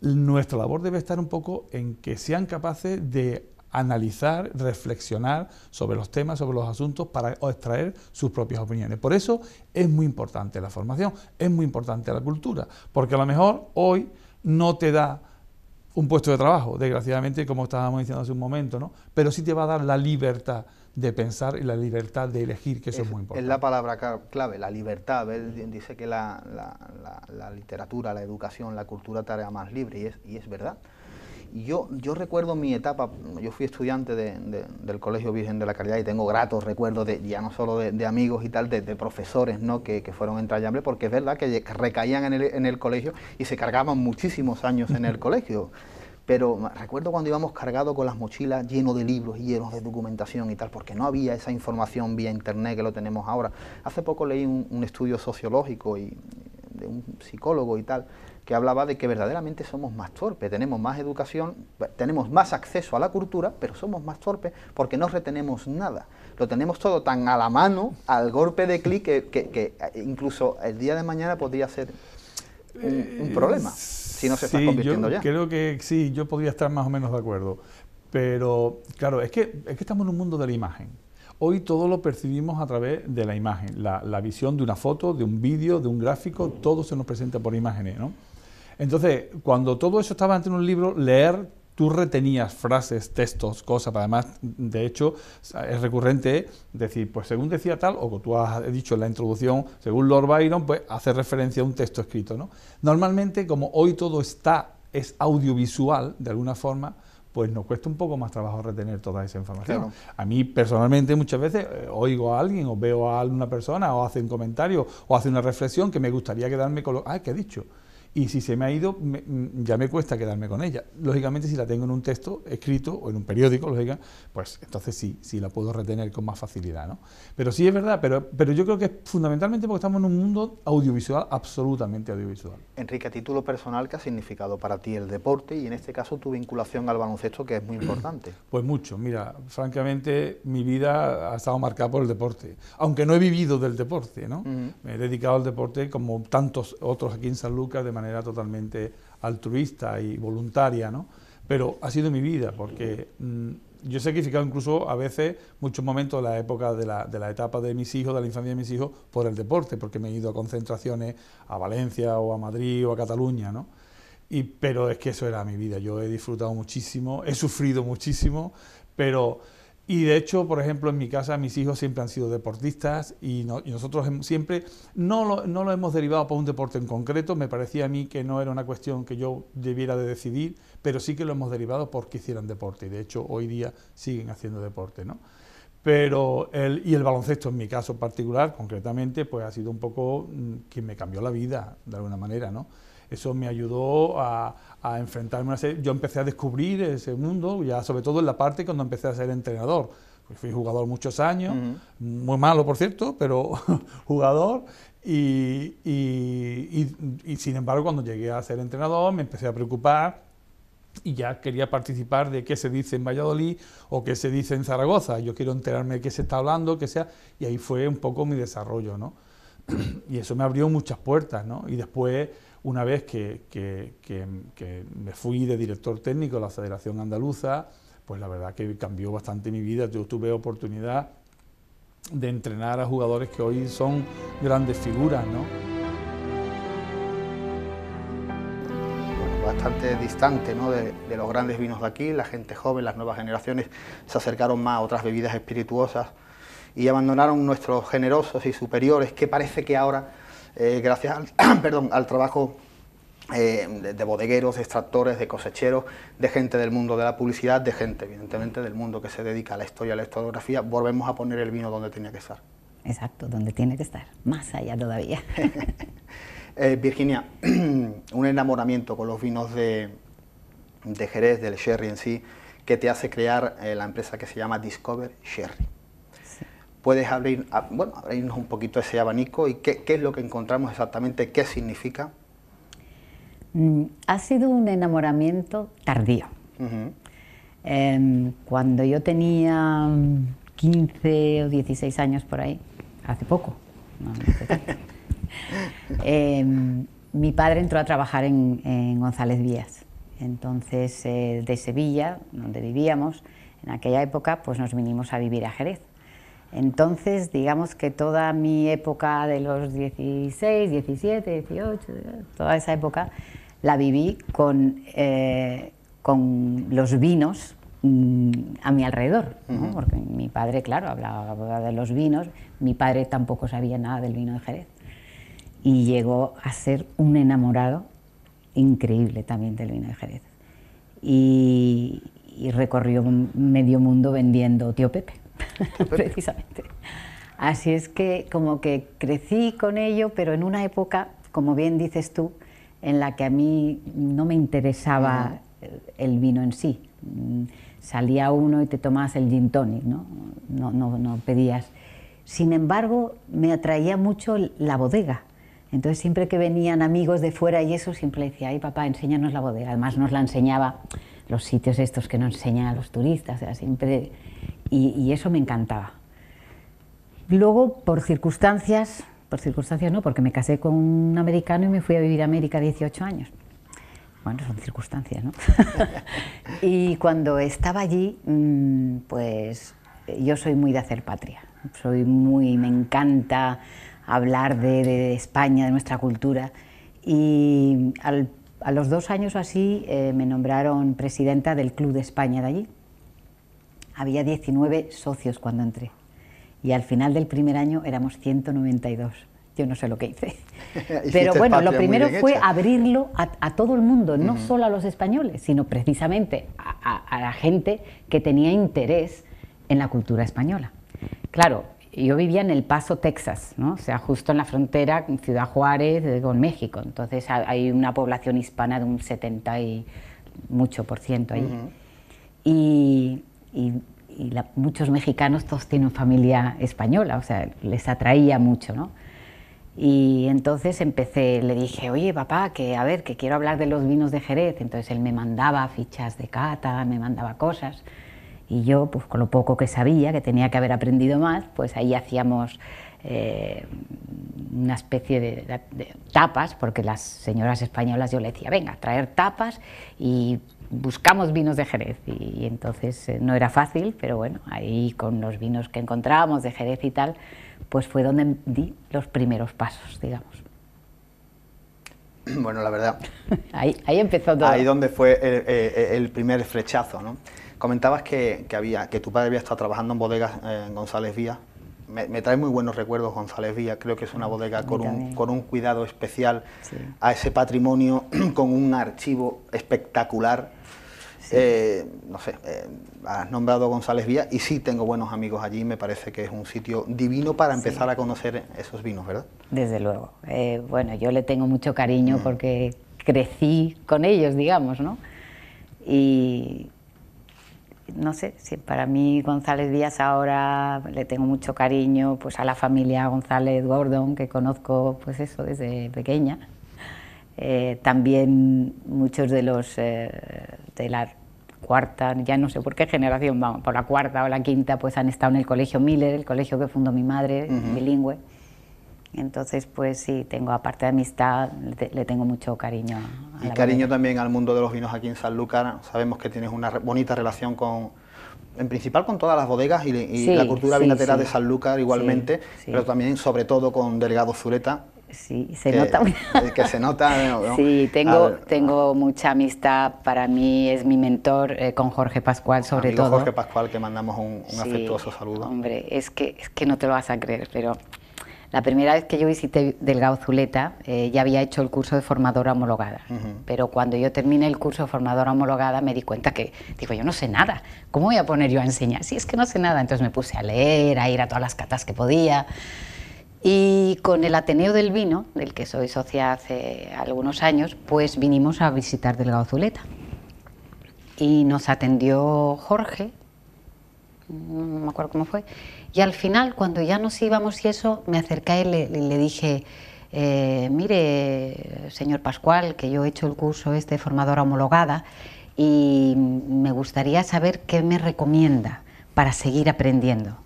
nuestra labor debe estar un poco en que sean capaces de analizar, reflexionar sobre los temas, sobre los asuntos para extraer sus propias opiniones. Por eso es muy importante la formación, es muy importante la cultura, porque a lo mejor hoy no te da un puesto de trabajo, desgraciadamente, como estábamos diciendo hace un momento, ¿no? pero sí te va a dar la libertad de pensar y la libertad de elegir, que eso es, muy importante. Es la palabra clave, la libertad. dice que la, literatura, la educación, la cultura tarea más libre, y es, y es verdad. Yo, yo recuerdo mi etapa, yo fui estudiante del Colegio Virgen de la Caridad y tengo gratos recuerdos de, ya no solo de, amigos y tal, de, profesores ¿no? que, que fueron entrañables, porque es verdad que recaían en el, en el colegio y se cargaban muchísimos años en el colegio. Pero recuerdo cuando íbamos cargados con las mochilas llenos de libros y llenos de documentación y tal, porque no había esa información vía internet que lo tenemos ahora. Hace poco leí un, estudio sociológico y de un psicólogo y tal, que hablaba de que verdaderamente somos más torpes, tenemos más educación, tenemos más acceso a la cultura, pero somos más torpes porque no retenemos nada. Lo tenemos todo tan a la mano, al golpe de clic, que eh, incluso el día de mañana podría ser un, eh, problema, si no se está convirtiendo yo ya. Creo que sí, yo podría estar más o menos de acuerdo. Pero claro, es que, estamos en un mundo de la imagen. Hoy todo lo percibimos a través de la imagen, la, la visión de una foto, de un vídeo, de un gráfico, todo se nos presenta por imágenes, ¿no? Entonces, cuando todo eso estaba ante un libro, leer tú retenías frases, textos, cosas, para además, de hecho, es recurrente decir, pues según decía tal, o como tú has dicho en la introducción, según Lord Byron, pues hace referencia a un texto escrito, ¿no? Normalmente, como hoy todo está, es audiovisual, de alguna forma, pues nos cuesta un poco más trabajo retener toda esa información. A mí personalmente muchas veces eh, oigo a alguien o veo a alguna persona o hace un comentario o hace una reflexión que me gustaría quedarme con lo ah, que ha dicho y si se me ha ido, mm, ya me cuesta quedarme con ella. Lógicamente, si la tengo en un texto escrito o en un periódico, lógica, pues entonces sí, sí la puedo retener con más facilidad. ¿no? Pero sí es verdad, pero, pero yo creo que es fundamentalmente porque estamos en un mundo audiovisual, absolutamente audiovisual. Enrique, a título personal, ¿qué ha significado para ti el deporte y en este caso tu vinculación al baloncesto, que es muy importante? Pues mucho, mira, francamente mi vida ha estado marcada por el deporte, aunque no he vivido del deporte, ¿no? Me he dedicado al deporte como tantos otros aquí en San Lucas de manera era totalmente altruista y voluntaria, ¿no? Pero ha sido mi vida, porque mm, yo he sacrificado incluso a veces muchos momentos de la época de la, etapa de mis hijos, de la infancia de mis hijos, por el deporte, porque me he ido a concentraciones a Valencia o a Madrid o a Cataluña, ¿no? Y, pero es que eso era mi vida, yo he disfrutado muchísimo, he sufrido muchísimo, pero y de hecho, por ejemplo, en mi casa mis hijos siempre han sido deportistas y, nosotros siempre no lo, hemos derivado por un deporte en concreto. Me parecía a mí que no era una cuestión que yo debiera de decidir, pero sí que lo hemos derivado porque hicieran deporte. Y de hecho, hoy día siguen haciendo deporte, ¿no? Pero y el baloncesto en mi caso particular, concretamente, pues ha sido un poco mm, quien me cambió la vida, de alguna manera, ¿no? Eso me ayudó a, enfrentarme a Yo empecé a descubrir ese mundo, ya sobre todo en la parte cuando empecé a ser entrenador. Pues fui jugador muchos años, muy malo por cierto, pero jugador. Y, y, sin embargo, cuando llegué a ser entrenador, me empecé a preocupar y ya quería participar de qué se dice en Valladolid o qué se dice en Zaragoza. Yo quiero enterarme de qué se está hablando, qué sea. Y ahí fue un poco mi desarrollo, ¿no? y eso me abrió muchas puertas, ¿no? Y después una vez que, me fui de director técnico de la Federación Andaluza, pues la verdad que cambió bastante mi vida. Yo tuve oportunidad de entrenar a jugadores que hoy son grandes figuras, ¿no? bastante distante ¿no? de los grandes vinos de aquí, la gente joven, las nuevas generaciones se acercaron más a otras bebidas espirituosas y abandonaron nuestros generosos y superiores que parece que ahora eh, gracias al, perdón, al trabajo eh, de, bodegueros, de extractores, de cosecheros, de gente del mundo de la publicidad, de gente, evidentemente, del mundo que se dedica a la historia, a la historiografía, volvemos a poner el vino donde tenía que estar. Exacto, donde tiene que estar, más allá todavía. Eh, Virginia, un enamoramiento con los vinos de, Jerez, del sherry en sí, que te hace crear la empresa que se llama Discover Sherry puedes abrir, ah, bueno, abrirnos un poquito ese abanico y qué, es lo que encontramos exactamente, qué significa. Mm, ha sido un enamoramiento tardío. Em, cuando yo tenía 15 mm, o 16 años por ahí, hace poco, em, mi padre entró a trabajar en, González Vías. Entonces, eh, de Sevilla, donde vivíamos, en aquella época, pues nos vinimos a vivir a Jerez, entonces, digamos que toda mi época de los 16, 17, 18, toda esa época la viví con, eh, los vinos mm, a mi alrededor, porque mi padre, claro, hablaba de los vinos, mi padre tampoco sabía nada del vino de Jerez y llegó a ser un enamorado increíble también del vino de Jerez y, y recorrió medio mundo vendiendo Tío Pepe. precisamente. Así es que como que crecí con ello, pero en una época, como bien dices tú, en la que a mí no me interesaba el vino en sí. Mm, salía uno y te tomabas el gin tonic, ¿no? No, no, pedías. Sin embargo, me atraía mucho la bodega. Entonces, siempre que venían amigos de fuera y eso, siempre decía, ay papá, enséñanos la bodega. Además, nos la enseñaba los sitios estos que nos enseñan a los turistas. O siempre y, eso me encantaba. Luego, por circunstancias, por circunstancias no, porque me casé con un americano y me fui a vivir a América 18 años. Bueno, son circunstancias, ¿no? y cuando estaba allí, mm, pues yo soy muy de hacer patria. Soy muy, me encanta hablar de, España, de nuestra cultura. Y a los dos años o así eh, me nombraron presidenta del Club de España de allí. Había 19 socios cuando entré y al final del primer año éramos 192. Yo no sé lo que hice. Pero bueno, lo primero fue abrirlo a, todo el mundo, no solo a los españoles, sino precisamente a, la gente que tenía interés en la cultura española. Claro, yo vivía en El Paso, Texas, ¿no? o sea, justo en la frontera con Ciudad Juárez eh, con México. Entonces hay una población hispana de un 70 y mucho por ciento ahí. Y y, muchos mexicanos todos tienen familia española, o sea, les atraía mucho, ¿no? Y entonces empecé, le dije, oye papá, que a ver, que quiero hablar de los vinos de Jerez. Entonces él me mandaba fichas de cata, me mandaba cosas. Y yo, pues con lo poco que sabía, que tenía que haber aprendido más, pues ahí hacíamos eh, una especie de, tapas, porque las señoras españolas yo le decía, venga, traer tapas y buscamos vinos de Jerez y, entonces eh, no era fácil, pero bueno, ahí con los vinos que encontrábamos de Jerez y tal, pues fue donde di los primeros pasos, digamos. Bueno, la verdad. ahí, ahí, empezó todo. Ahí donde fue el, eh, eh, primer flechazo, ¿no? Comentabas que, había, que tu padre había estado trabajando en bodegas en González Vía. Me, trae muy buenos recuerdos González Vía, creo que es una bodega con, un, con un, cuidado especial a ese patrimonio, con un archivo espectacular eh, no sé, eh, has nombrado González Vía y sí tengo buenos amigos allí, me parece que es un sitio divino para empezar a conocer esos vinos, ¿verdad? Desde luego. Eh, bueno, yo le tengo mucho cariño mm. porque crecí con ellos, digamos, ¿no? Y no sé, si para mí González Díaz ahora le tengo mucho cariño pues a la familia González Gordon, que conozco pues eso desde pequeña. también muchos de los del arte cuarta, ya no sé por qué generación, vamos, por la cuarta o la quinta, pues han estado en el colegio Miller, el colegio que fundó mi madre, bilingüe. Entonces, pues sí, tengo, aparte de amistad, le, tengo mucho cariño. y cariño también al mundo de los vinos aquí en Sanlúcar. Sabemos que tienes una bonita relación con, en principal con todas las bodegas y, la cultura vinatera de Sanlúcar igualmente, pero también, sobre todo, con Delgado Zuleta, Sí, se nota. el que se nota. Sí, tengo, tengo mucha amistad. Para mí es mi mentor eh, con Jorge Pascual, sobre amigo todo. Jorge Pascual, que mandamos un, afectuoso saludo. Hombre, es que, es que no te lo vas a creer, pero la primera vez que yo visité Delgado Zuleta eh, ya había hecho el curso de formadora homologada, pero cuando yo terminé el curso de formadora homologada me di cuenta que, digo, yo no sé nada, ¿cómo voy a poner yo a enseñar? Si es que no sé nada, entonces me puse a leer, a ir a todas las catas que podía, y con el Ateneo del Vino, del que soy socia hace algunos años, pues vinimos a visitar Delgado Zuleta. Y nos atendió Jorge, no me acuerdo cómo fue, y al final, cuando ya nos íbamos y eso, me acerqué a él y le, dije, eh, mire, señor Pascual, que yo he hecho el curso este de formadora homologada y me gustaría saber qué me recomienda para seguir aprendiendo.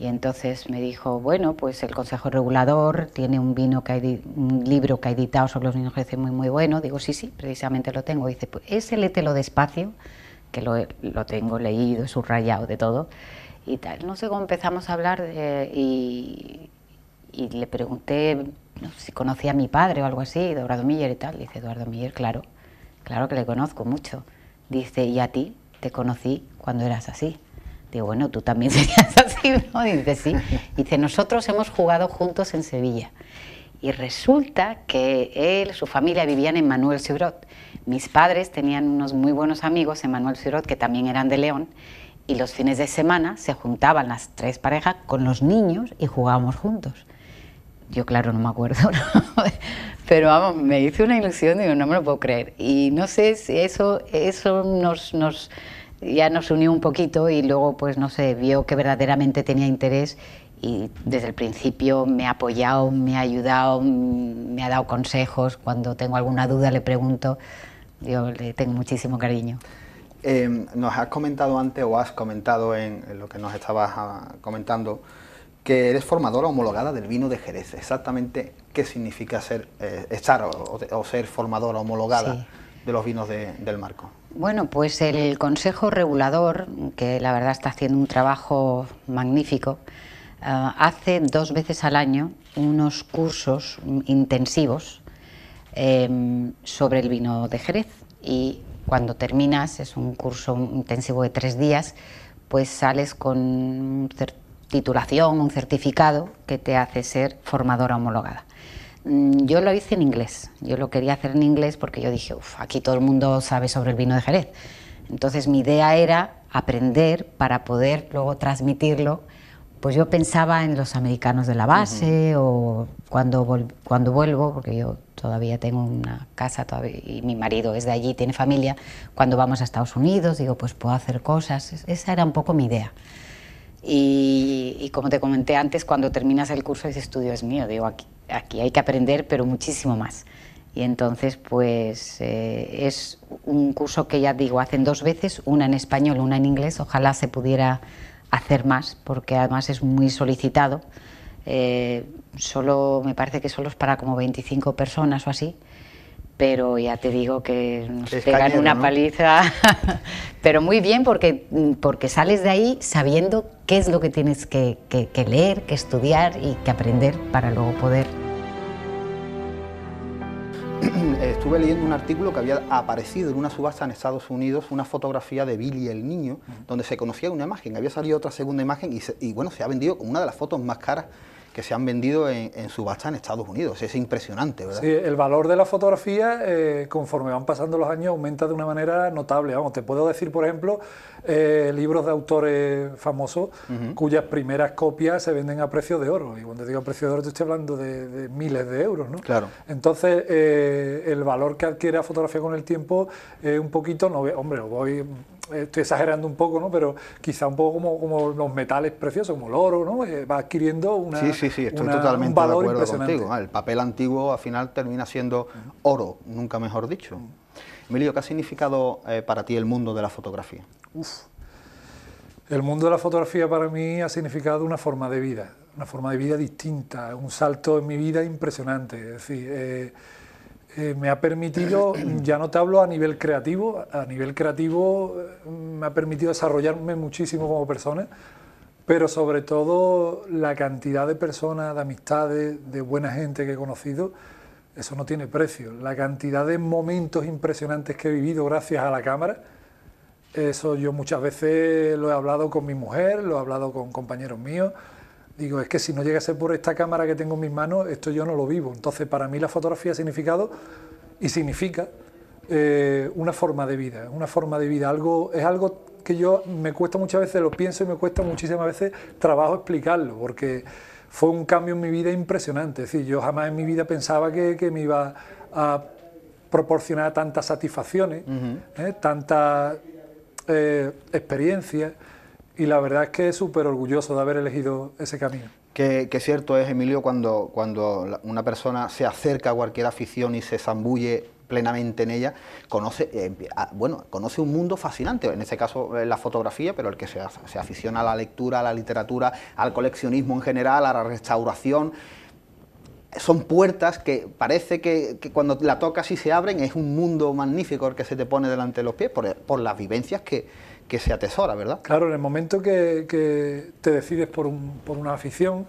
Y entonces me dijo, bueno, pues el Consejo Regulador tiene un vino que hay, un libro que ha editado sobre los vinos que muy muy bueno. Digo, sí, sí, precisamente lo tengo. dice, pues ese letelo despacio, que lo, lo, tengo leído, subrayado de todo. Y tal, no sé cómo empezamos a hablar y, le pregunté si conocía a mi padre o algo así, Eduardo Miller y tal. Dice, Eduardo Miller, claro, claro que le conozco mucho. Dice, ¿y a ti? Te conocí cuando eras así. Digo, bueno, tú también serías dice, sí. Dice, nosotros hemos jugado juntos en Sevilla. Y resulta que él, su familia vivían en Manuel Sirot. Mis padres tenían unos muy buenos amigos en Manuel Sirot, que también eran de León, y los fines de semana se juntaban las tres parejas con los niños y jugábamos juntos. Yo, claro, no me acuerdo, pero me hice una ilusión, digo, no me lo puedo creer. Y no sé si eso, eso nos ya nos unió un poquito y luego pues no sé, vio que verdaderamente tenía interés y desde el principio me ha apoyado, me ha ayudado, me ha dado consejos, cuando tengo alguna duda le pregunto, yo le tengo muchísimo cariño. Em, nos has comentado antes o has comentado en, lo que nos estabas ah, comentando que eres formadora homologada del vino de Jerez. Exactamente qué significa ser eh, estar o, ser formadora homologada de los vinos del marco. Bueno, pues el Consejo Regulador, que la verdad está haciendo un trabajo magnífico, eh, hace dos veces al año unos cursos intensivos em, sobre el vino de Jerez y cuando terminas, es un curso intensivo de tres días, pues sales con titulación, un certificado que te hace ser formadora homologada. Mm, yo lo hice en inglés. Yo lo quería hacer en inglés porque yo dije, uff, aquí todo el mundo sabe sobre el vino de Jerez. Entonces mi idea era aprender para poder luego transmitirlo. Pues yo pensaba en los americanos de la base o cuando, vuelvo, porque yo todavía tengo una casa y mi marido es de allí, tiene familia, cuando vamos a Estados Unidos, digo, pues puedo hacer cosas. Esa era un poco mi idea. Y, como te comenté antes, cuando terminas el curso ese estudio es mío, digo, aquí, hay que aprender, pero muchísimo más. Y entonces, pues eh, es un curso que ya digo, hacen dos veces, una en español, una en inglés, ojalá se pudiera hacer más, porque además es muy solicitado. Eh, solo, me parece que solo es para como 25 personas o así pero ya te digo que nos pegan una paliza, pero muy bien porque, porque sales de ahí sabiendo qué es lo que tienes que, leer, que estudiar y que aprender para luego poder. Estuve leyendo un artículo que había aparecido en una subasta en Estados Unidos, una fotografía de Billy el niño, donde se conocía una imagen, había salido otra segunda imagen y, y bueno, se ha vendido como una de las fotos más caras que se han vendido en, subasta en Estados Unidos. Es impresionante, ¿verdad? Sí, el valor de la fotografía, eh, conforme van pasando los años, aumenta de una manera notable. Vamos, te puedo decir, por ejemplo, eh, libros de autores famosos cuyas primeras copias se venden a precio de oro. Y cuando digo a precio de oro, te estoy hablando de, miles de euros, ¿no? Claro. Entonces, eh, el valor que adquiere la fotografía con el tiempo es un poquito, no, hombre, voy eh, estoy exagerando un poco, ¿no? Pero quizá un poco como, los metales preciosos, como el oro, ¿no? Eh, va adquiriendo una, sí, sí, sí, estoy totalmente de acuerdo contigo. Ah, el papel antiguo al final termina siendo oro, nunca mejor dicho. Emilio, ¿qué ha significado eh, para ti el mundo de la fotografía? El mundo de la fotografía para mí ha significado una forma de vida, una forma de vida distinta, un salto en mi vida impresionante. Es decir, eh, me ha permitido, ya no te hablo a nivel creativo, a nivel creativo eh, me ha permitido desarrollarme muchísimo como persona, pero sobre todo la cantidad de personas, de amistades, de buena gente que he conocido, eso no tiene precio. La cantidad de momentos impresionantes que he vivido gracias a la cámara, eso yo muchas veces lo he hablado con mi mujer, lo he hablado con compañeros míos digo, es que si no llega a ser por esta cámara que tengo en mis manos, esto yo no lo vivo. Entonces, para mí la fotografía ha significado y significa eh, una forma de vida, una forma de vida, algo es algo que yo me cuesta muchas veces, lo pienso y me cuesta muchísimas veces trabajo explicarlo, porque fue un cambio en mi vida impresionante, es decir, yo jamás en mi vida pensaba que, me iba a proporcionar tantas satisfacciones, ¿eh? tantas eh, experiencias y la verdad es que es súper orgulloso de haber elegido ese camino. Que, cierto es, Emilio, cuando, cuando una persona se acerca a cualquier afición y se zambulle plenamente en ella, conoce, eh, ah, bueno, conoce un mundo fascinante, en este caso eh, la fotografía, pero el que se, aficiona a la lectura, a la literatura, al coleccionismo en general, a la restauración, son puertas que parece que, cuando la tocas y se abren es un mundo magnífico el que se te pone delante de los pies por las vivencias que, que se atesora, ¿verdad? Claro, en el momento que, te decides por, una afición,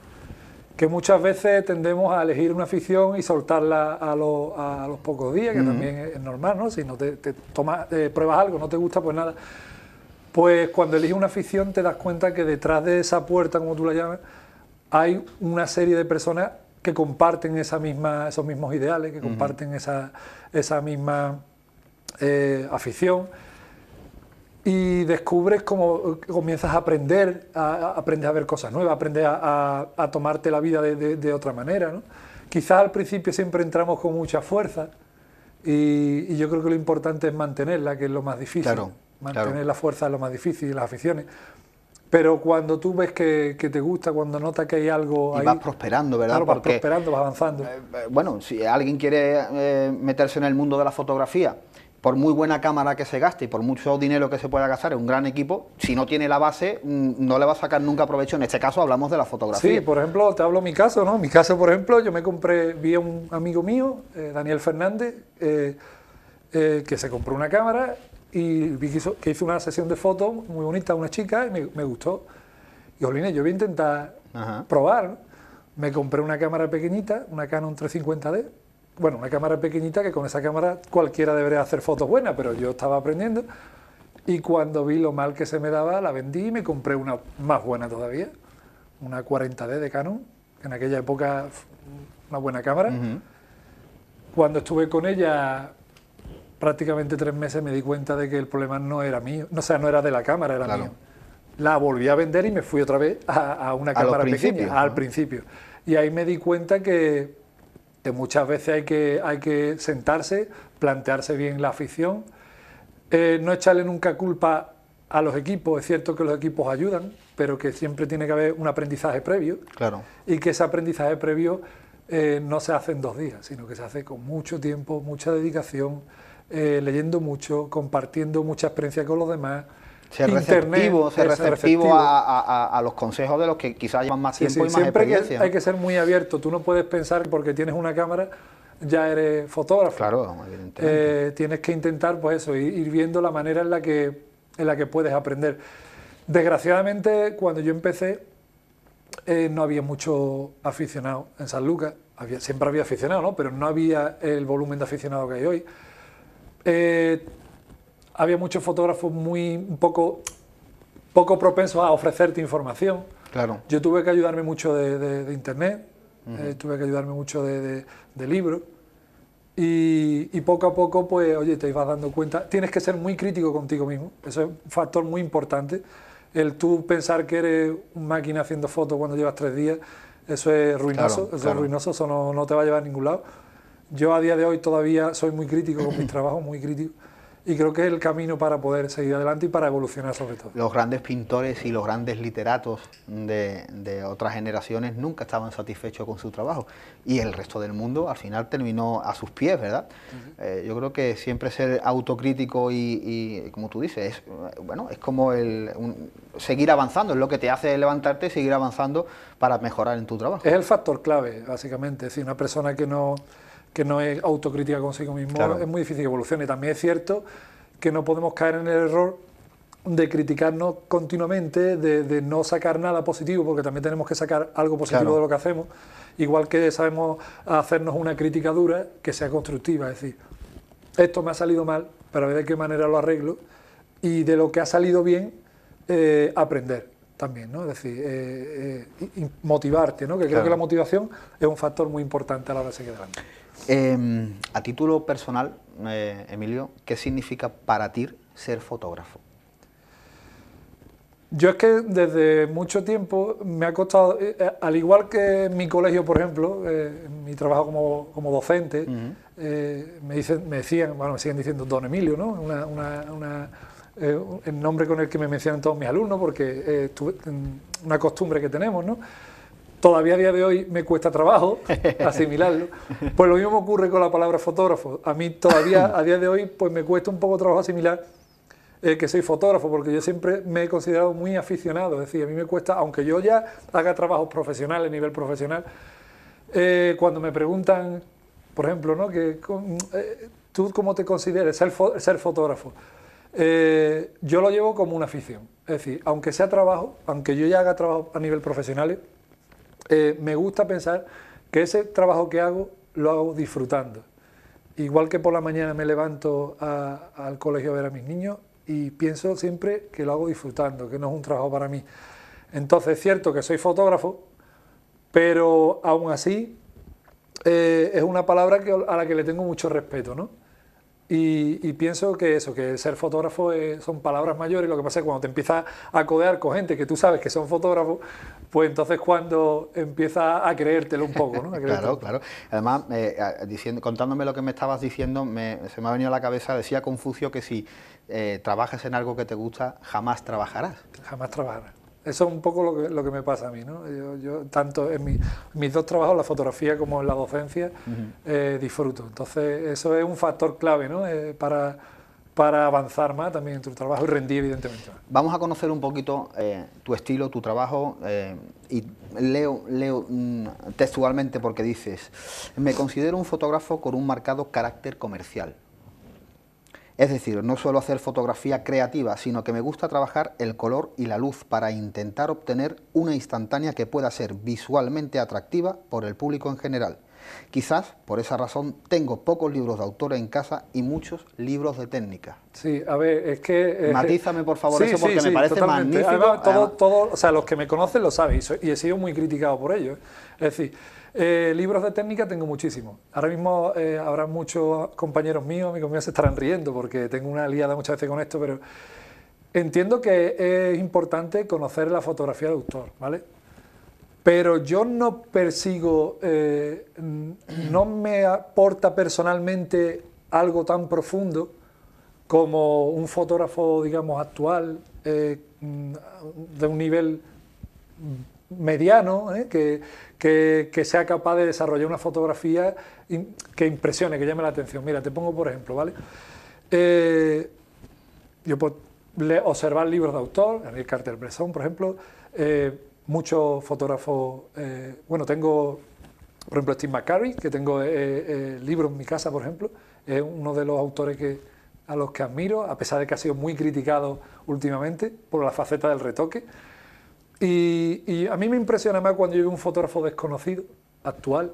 que muchas veces tendemos a elegir una afición y soltarla a, los pocos días, que también es normal, ¿no? Si no te, eh, pruebas algo, no te gusta, pues nada. Pues cuando eliges una afición te das cuenta que detrás de esa puerta, como tú la llamas, hay una serie de personas que comparten esa misma, esos mismos ideales, que comparten esa, misma eh, afición y descubres cómo eh, comienzas a aprender, a, a aprender a ver cosas nuevas, aprendes a, tomarte la vida de, otra manera. ¿no? Quizás al principio siempre entramos con mucha fuerza y, yo creo que lo importante es mantenerla, que es lo más difícil. Mantener la fuerza es lo más difícil, las aficiones. Pero cuando tú ves que, te gusta, cuando notas que hay algo y vas prosperando, ¿verdad? vas prosperando, vas avanzando. Eh, eh, bueno, si alguien quiere meterse en el mundo de la fotografía por muy buena cámara que se gaste y por mucho dinero que se pueda gastar en un gran equipo, si no tiene la base, mm, no le va a sacar nunca provecho. En este caso hablamos de la fotografía. Sí, por ejemplo, te hablo mi caso, ¿no? Mi caso, por ejemplo, yo me compré, vi a un amigo mío, eh, Daniel Fernández, eh, eh, que se compró una cámara y que hizo, una sesión de fotos muy bonita, a una chica, y me, gustó. Y, Jolines, yo voy a intentar probar. Me compré una cámara pequeñita, una Canon 350D, bueno, una cámara pequeñita que con esa cámara cualquiera debería hacer fotos buenas, pero yo estaba aprendiendo. Y cuando vi lo mal que se me daba, la vendí y me compré una más buena todavía, una 40D de Canon, que en aquella época una buena cámara. Cuando estuve con ella prácticamente tres meses me di cuenta de que el problema no era mío, o sea, no era de la cámara, era mío. La volví a vender y me fui otra vez a, una cámara pequeña, al principio. Y ahí me di cuenta que muchas veces hay que, sentarse, plantearse bien la afición, eh, no echarle nunca culpa a los equipos, es cierto que los equipos ayudan, pero que siempre tiene que haber un aprendizaje previo. Claro. Y que ese aprendizaje previo eh, no se hace en dos días, sino que se hace con mucho tiempo, mucha dedicación, eh, leyendo mucho, compartiendo mucha experiencia con los demás ser receptivo, ser receptivo, A, los consejos de los que quizás llevan más tiempo y más experiencia. hay que ser muy abierto. Tú no puedes pensar que porque tienes una cámara ya eres fotógrafo. Claro, evidentemente. Eh, tienes que intentar, pues eso, ir, viendo la manera en la que, en la que puedes aprender. Desgraciadamente, cuando yo empecé, eh, no había mucho aficionado en San Lucas. siempre había aficionado, ¿no? Pero no había el volumen de aficionado que hay hoy. Eh, había muchos fotógrafos muy poco, poco propensos a ofrecerte información. Claro. Yo tuve que ayudarme mucho de, internet, eh, tuve que ayudarme mucho de, libros. Y, poco a poco, pues, oye, te ibas dando cuenta. Tienes que ser muy crítico contigo mismo. Eso es un factor muy importante. El tú pensar que eres una máquina haciendo fotos cuando llevas tres días, eso es ruinoso. eso es ruinoso, eso no, no te va a llevar a ningún lado. Yo a día de hoy todavía soy muy crítico con mis trabajos, muy crítico y creo que es el camino para poder seguir adelante y para evolucionar sobre todo. Los grandes pintores y los grandes literatos de, otras generaciones nunca estaban satisfechos con su trabajo y el resto del mundo al final terminó a sus pies, ¿verdad? Eh, yo creo que siempre ser autocrítico y, como tú dices, es, bueno, es como el, seguir avanzando, es lo que te hace levantarte y seguir avanzando para mejorar en tu trabajo. Es el factor clave, básicamente, si una persona que no que no es autocrítica consigo mismo, es muy difícil que evolucione. También es cierto que no podemos caer en el error de criticarnos continuamente, de, no sacar nada positivo, porque también tenemos que sacar algo positivo de lo que hacemos, igual que sabemos hacernos una crítica dura que sea constructiva, es decir, esto me ha salido mal, para ver de qué manera lo arreglo, y de lo que ha salido bien, eh, aprender también, ¿no? Es decir, eh, eh, motivarte, ¿no? Que creo que la motivación es un factor muy importante a la hora de seguir adelante. Em, a título personal, eh, Emilio, ¿qué significa para ti ser fotógrafo? Yo es que desde mucho tiempo me ha costado, eh, eh, al igual que en mi colegio, por ejemplo, en mi trabajo como, docente, me, dicen, me decían, bueno, me siguen diciendo Don Emilio, ¿no? el nombre con el que me mencionan todos mis alumnos, porque es mm, una costumbre que tenemos, ¿no? todavía a día de hoy me cuesta trabajo asimilarlo. Pues lo mismo ocurre con la palabra fotógrafo. A mí todavía a día de hoy pues me cuesta un poco trabajo asimilar eh, que soy fotógrafo, porque yo siempre me he considerado muy aficionado. Es decir, a mí me cuesta, aunque yo ya haga trabajos profesionales, a nivel profesional, eh, cuando me preguntan, por ejemplo, ¿no? Que, eh, ¿tú cómo te consideres ser, ser fotógrafo? yo lo llevo como una afición. Es decir, aunque sea trabajo, aunque yo ya haga trabajo a nivel profesional, eh, me gusta pensar que ese trabajo que hago lo hago disfrutando. Igual que por la mañana me levanto al colegio a ver a mis niños y pienso siempre que lo hago disfrutando, que no es un trabajo para mí. Entonces es cierto que soy fotógrafo, pero aún así eh, es una palabra a la que le tengo mucho respeto, Y, pienso que eso, que ser fotógrafo eh, son palabras mayores. Lo que pasa es que cuando te empiezas a codear con gente que tú sabes que son fotógrafos, pues entonces cuando empieza a creértelo un poco, ¿no? claro, claro. Además, eh, diciendo, contándome lo que me estabas diciendo, me, se me ha venido a la cabeza, decía Confucio que si eh, trabajas en algo que te gusta, jamás trabajarás. Jamás trabajarás. Eso es un poco lo que, lo que me pasa a mí, ¿no? Yo, tanto en mis dos trabajos, la fotografía como en la docencia, eh, disfruto. Entonces, eso es un factor clave, ¿no? para para avanzar más también en tu trabajo y rendir, evidentemente. Vamos a conocer un poquito eh, tu estilo, tu trabajo, eh, y leo, mm, textualmente porque dices, me considero un fotógrafo con un marcado carácter comercial. Es decir, no suelo hacer fotografía creativa, sino que me gusta trabajar el color y la luz para intentar obtener una instantánea que pueda ser visualmente atractiva por el público en general. Quizás por esa razón tengo pocos libros de autores en casa y muchos libros de técnica. Sí, a ver, es que... Eh, Matízame, por favor, eso porque me parece totalmente. magnífico. todo, todo, o sea, los que me conocen lo saben y, he sido muy criticado por ello. ¿eh? Es decir, eh, libros de técnica tengo muchísimos. Ahora mismo habrá muchos compañeros míos, amigos míos se estarán riendo porque tengo una liada muchas veces con esto, pero entiendo que es importante conocer la fotografía de autor, ¿vale? pero yo no persigo, eh, no me aporta personalmente algo tan profundo como un fotógrafo, digamos, actual, eh, de un nivel mediano, eh, que, que, sea capaz de desarrollar una fotografía que impresione, que llame la atención. Mira, te pongo por ejemplo, ¿vale? yo puedo observar libros de autor, Enrique Carter Bresson, por ejemplo, muchos fotógrafos, eh, bueno, tengo, por ejemplo, Steve McCurry, que tengo el eh, eh, libro en mi casa, por ejemplo, es uno de los autores que, a los que admiro, a pesar de que ha sido muy criticado últimamente por la faceta del retoque. Y, a mí me impresiona más cuando yo veo un fotógrafo desconocido, actual,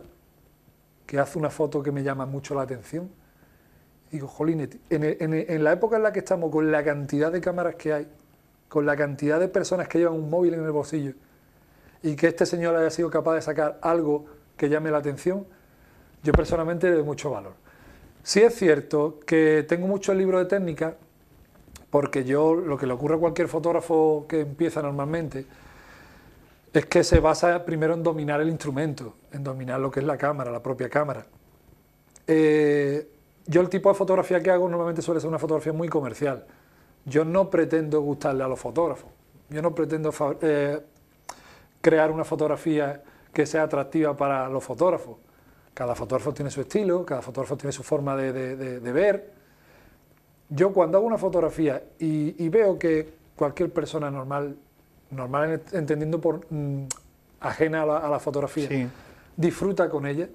que hace una foto que me llama mucho la atención. Digo, jolín, en, la época en la que estamos, con la cantidad de cámaras que hay, con la cantidad de personas que llevan un móvil en el bolsillo, y que este señor haya sido capaz de sacar algo que llame la atención, yo personalmente le doy mucho valor. Sí es cierto que tengo mucho libro de técnica, porque yo lo que le ocurre a cualquier fotógrafo que empieza normalmente es que se basa primero en dominar el instrumento, en dominar lo que es la cámara, la propia cámara. Eh, yo el tipo de fotografía que hago normalmente suele ser una fotografía muy comercial. Yo no pretendo gustarle a los fotógrafos. Yo no pretendo eh, crear una fotografía que sea atractiva para los fotógrafos. Cada fotógrafo tiene su estilo, cada fotógrafo tiene su forma de, ver. Yo cuando hago una fotografía y, veo que cualquier persona normal, normal entendiendo por mm, ajena a la, fotografía, disfruta con ella,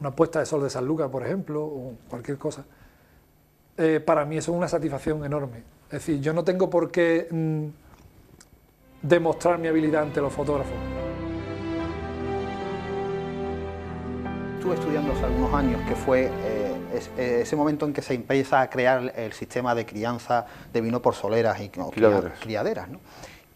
una puesta de sol de San Lucas, por ejemplo, o cualquier cosa, eh, para mí eso es una satisfacción enorme. Es decir, yo no tengo por qué... Mm, demostrar mi habilidad ante los fotógrafos. Estuve estudiando hace algunos años que fue eh, eh, ese momento en que se empieza a crear el sistema de crianza de vino por soleras y criaderas.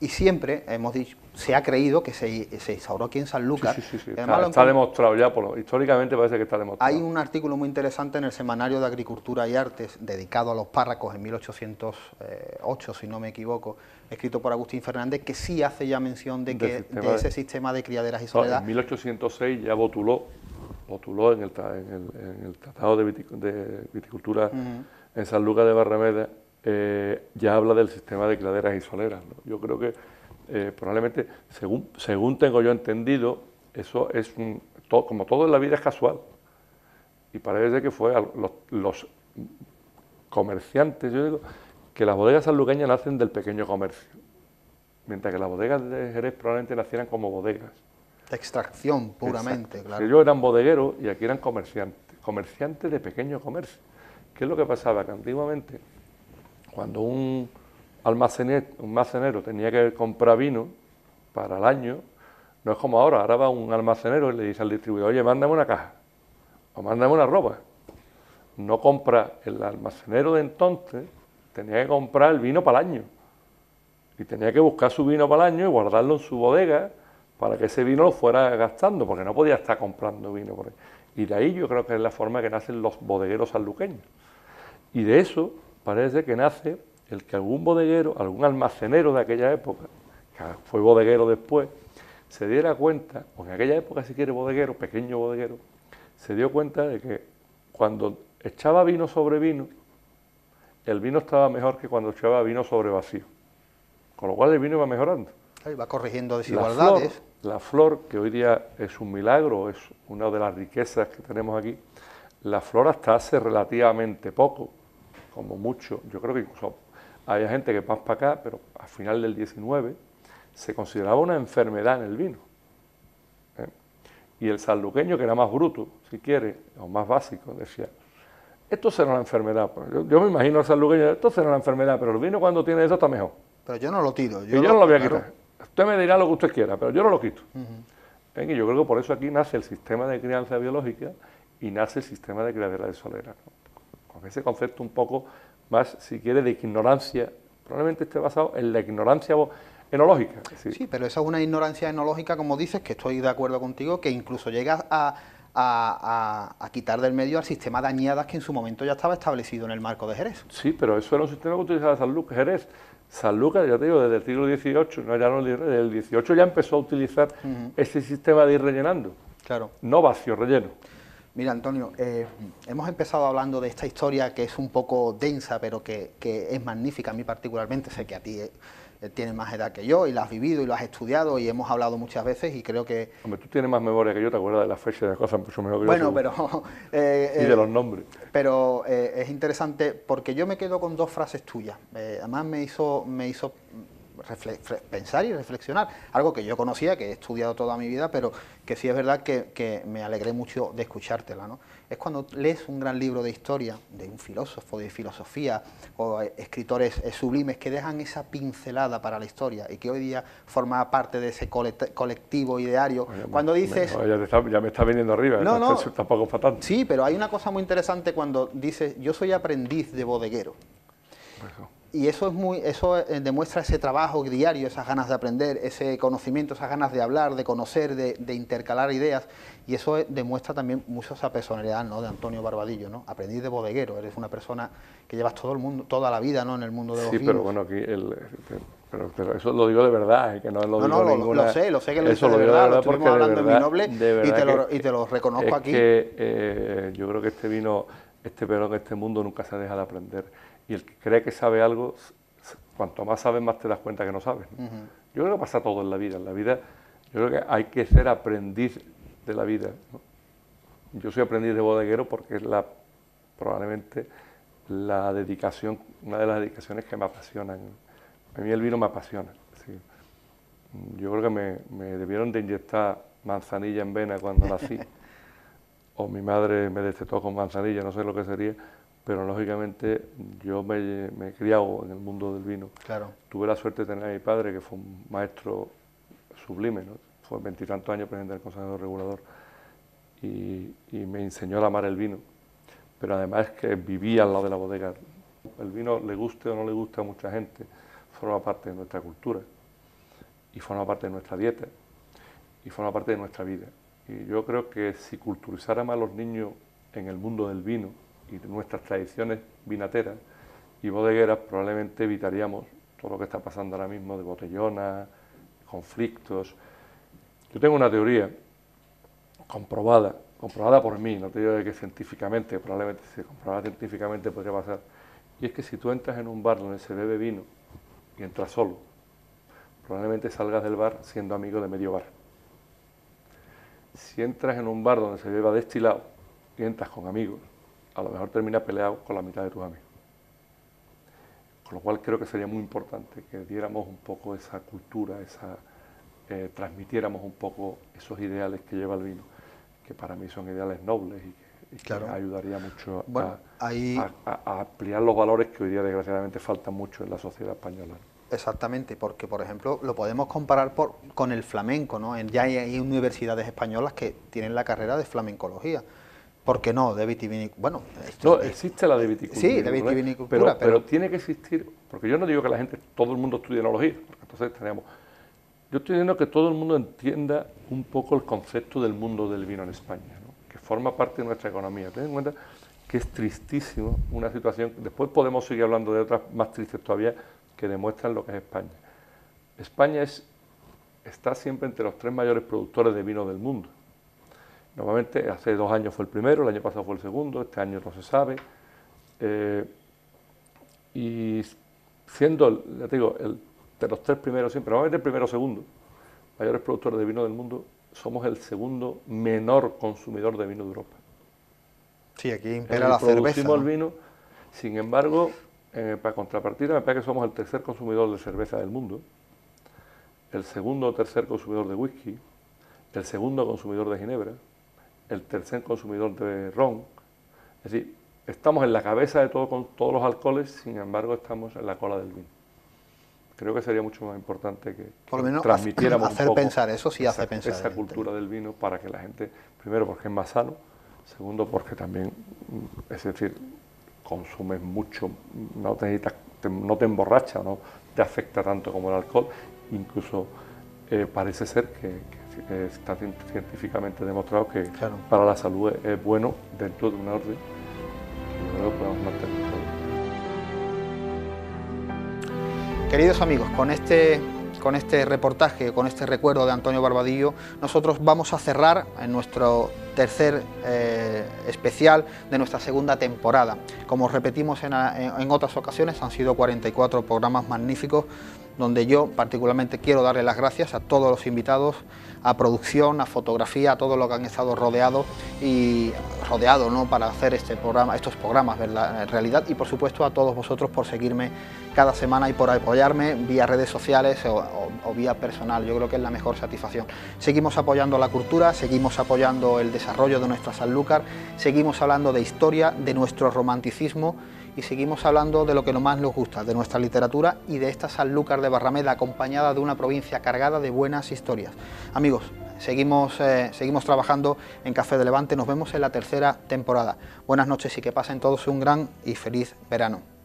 Y siempre hemos dicho, se ha creído que se, se instauró aquí en San Sí, está, demostrado ya, históricamente parece que está demostrado. Hay un artículo muy interesante en el Semanario de Agricultura y Artes dedicado a los párracos en 1808, eh, si no me equivoco, escrito por Agustín Fernández, que sí hace ya mención de, que, de ese sistema de criaderas y soledad. en 1806 ya botuló botuló en, el, Tratado de, Viticultura en San Lucas de Barrameda, eh, ya habla del sistema de criaderas y soleras. Yo creo que eh, probablemente, según, según tengo yo entendido, eso es un, como todo en la vida es casual. Y parece que fue a los comerciantes, yo digo, que las bodegas sanluqueñas nacen del pequeño comercio, mientras que las bodegas de Jerez probablemente nacieran como bodegas. De extracción puramente, Claro. Que Ellos eran bodegueros y aquí eran comerciantes, comerciantes de pequeño comercio. ¿Qué es lo que pasaba? Que antiguamente, cuando un almacenero, un almacenero tenía que comprar vino para el año, no es como ahora, ahora va un almacenero y le dice al distribuidor, oye, mándame una caja o mándame una ropa. No compra el almacenero de entonces, tenía que comprar el vino para el año. Y tenía que buscar su vino para el año y guardarlo en su bodega para que ese vino lo fuera gastando, porque no podía estar comprando vino. Por ahí. Y de ahí yo creo que es la forma que nacen los bodegueros sanluqueños. Y de eso parece que nace el que algún bodeguero, algún almacenero de aquella época, que fue bodeguero después, se diera cuenta, o en aquella época si quiere bodeguero, pequeño bodeguero, se dio cuenta de que cuando echaba vino sobre vino, el vino estaba mejor que cuando echaba vino sobre vacío. Con lo cual el vino iba mejorando. va corrigiendo desigualdades. La flor, que hoy día es un milagro, es una de las riquezas que tenemos aquí, la flor hasta hace relativamente poco, como mucho, yo creo que incluso hay gente que pasa para acá, pero a final del 19 se consideraba una enfermedad en el vino. ¿eh? Y el salduqueño, que era más bruto, si quiere, o más básico, decía, esto será la enfermedad. Pues. Yo, me imagino a San esto será la enfermedad, pero el vino cuando tiene eso está mejor. Pero yo no lo tiro. Yo no lo voy a quitar. Usted me dirá lo que usted quiera, pero yo no lo quito. Y yo creo que por eso aquí nace el sistema de crianza biológica y nace el sistema de crianza de solera. Con ese concepto un poco más, si quiere, de ignorancia, probablemente esté basado en la ignorancia enológica. Sí, pero esa es una ignorancia enológica, como dices, que estoy de acuerdo contigo, que incluso llegas a a, quitar del medio al sistema dañadas que en su momento ya estaba establecido en el marco de Jerez. Sí, pero eso era un sistema que utilizaba San Lucas, Jerez. San Lucas, ya te digo, desde el siglo XVIII, no, ya no, desde el XVIII ya empezó a utilizar ese sistema de ir rellenando. Claro. No vacío, relleno. Mira, Antonio, eh, hemos empezado hablando de esta historia que es un poco densa, pero que, es magnífica a mí particularmente. Sé que a ti... Eh, eh, tienes más edad que yo y la has vivido y lo has estudiado y hemos hablado muchas veces y creo que... Hombre, tú tienes más memoria que yo, te acuerdas de las fechas y de las cosas mucho mejor que yo. Bueno, pero... Eh, y de eh, los nombres. Pero es interesante porque yo me quedo con dos frases tuyas. además me hizo, me hizo pensar y reflexionar. Algo que yo conocía, que he estudiado toda mi vida, pero que sí es verdad que, me alegré mucho de escuchártela. ¿no? Es cuando lees un gran libro de historia, de un filósofo, de filosofía, o e-, escritores eh, sublimes que dejan esa pincelada para la historia y que hoy día forma parte de ese colectivo ideario. cuando dices... ya, está, ya, me está viniendo arriba, no, no, tampoco es Sí, pero hay una cosa muy interesante cuando dices, yo soy aprendiz de bodeguero y eso es muy eso eh, demuestra ese trabajo diario esas ganas de aprender ese conocimiento esas ganas de hablar de conocer de, intercalar ideas y eso eh, demuestra también mucho esa personalidad de Antonio Barbadillo no aprendiz de bodeguero eres una persona que llevas todo el mundo toda la vida en el mundo de los sí pero bueno aquí pero, eso lo digo de verdad es que no lo no, digo no, ninguna, lo, sé lo sé que lo digo de, verdad, lo estuvimos hablando verdad, en mi noble y te, lo, y te lo reconozco aquí eh, yo creo que este vino este perro que este mundo nunca se deja de aprender y el que cree que sabe algo, cuanto más sabes, más te das cuenta que no sabes. Yo creo que pasa todo en la vida. En la vida, yo creo que hay que ser aprendiz de la vida. Yo soy aprendiz de bodeguero porque es la, probablemente la dedicación, una de las dedicaciones que me apasionan. A mí el vino me apasiona. Mm, yo creo que me, me debieron de inyectar manzanilla en vena cuando nací. o mi madre me destetó con manzanilla, no sé lo que sería pero lógicamente yo me, me, he criado en el mundo del vino. Claro. Tuve la suerte de tener a mi padre, que fue un maestro sublime, ¿no? fue veintitantos años presidente del Consejo Regulador, y, y, me enseñó a amar el vino, pero además que vivía al lado de la bodega. El vino, le guste o no le guste a mucha gente, forma parte de nuestra cultura, y forma parte de nuestra dieta, y forma parte de nuestra vida. Y yo creo que si culturizáramos a los niños en el mundo del vino, y nuestras tradiciones vinateras y bodegueras, probablemente evitaríamos todo lo que está pasando ahora mismo de botellonas, conflictos. Yo tengo una teoría comprobada, comprobada por mí, no te digo de que científicamente, probablemente si comprobada científicamente podría pasar, y es que si tú entras en un bar donde se bebe vino y entras solo, probablemente salgas del bar siendo amigo de medio bar. Si entras en un bar donde se beba destilado y entras con amigos, a lo mejor termina peleado con la mitad de tus amigos. Con lo cual creo que sería muy importante que diéramos un poco esa cultura, esa, eh, transmitiéramos un poco esos ideales que lleva el vino, que para mí son ideales nobles y que, claro. ayudaría mucho a, ampliar los valores que hoy día desgraciadamente faltan mucho en la sociedad española. Exactamente, porque por ejemplo lo podemos comparar con el flamenco, ¿no? ya hay universidades españolas que tienen la carrera de flamencología ¿Por qué no? De Bueno, no, existe la de Sí, Pero, tiene que existir, porque yo no digo que la gente, todo el mundo estudie enología, porque entonces tenemos. Yo estoy diciendo que todo el mundo entienda un poco el concepto del mundo del vino en España, que forma parte de nuestra economía. Ten en cuenta que es tristísimo una situación, después podemos seguir hablando de otras más tristes todavía, que demuestran lo que es España. España es, está siempre entre los tres mayores productores de vino del mundo Normalmente hace dos años fue el primero, el año pasado fue el segundo, este año no se sabe. Eh, y siendo, ya te digo, de los tres primeros siempre, normalmente el primero o segundo, mayores productores de vino del mundo, somos el segundo menor consumidor de vino de Europa. Sí, aquí impera la cerveza. el vino, sin embargo, eh, para contrapartida, me parece que somos el tercer consumidor de cerveza del mundo, el segundo o tercer consumidor de whisky, el segundo consumidor de ginebra, el tercer consumidor de ron. Es decir, estamos en la cabeza de todo, con todos los alcoholes, sin embargo estamos en la cola del vino. Creo que sería mucho más importante que Por transmitiéramos hacer pensar eso sí hace esa, pensar esa cultura del vino para que la gente, primero porque es más sano, segundo porque también, mm, es decir, consumes mucho, no te, no te emborracha, no te afecta tanto como el alcohol, incluso eh, parece ser que está científicamente demostrado que para la salud es, bueno dentro de una orden. luego podemos Queridos amigos, con este con este reportaje, con este recuerdo de Antonio Barbadillo, nosotros vamos a cerrar en nuestro tercer eh, especial de nuestra segunda temporada. Como repetimos en, en, otras ocasiones, han sido 44 programas magníficos donde yo particularmente quiero darle las gracias a todos los invitados a producción, a fotografía, a todo lo que han estado rodeado y rodeado ¿no? para hacer este programa, estos programas ver la realidad y por supuesto a todos vosotros por seguirme cada semana y por apoyarme vía redes sociales o, o vía personal, yo creo que es la mejor satisfacción. Seguimos apoyando la cultura, seguimos apoyando el desarrollo de nuestra Sanlúcar, seguimos hablando de historia, de nuestro romanticismo y seguimos hablando de lo que más nos gusta, de nuestra literatura y de esta Sanlúcar de Barrameda acompañada de una provincia cargada de buenas historias. Amigos, seguimos, eh, seguimos trabajando en Café de Levante, nos vemos en la tercera temporada. Buenas noches y que pasen todos un gran y feliz verano.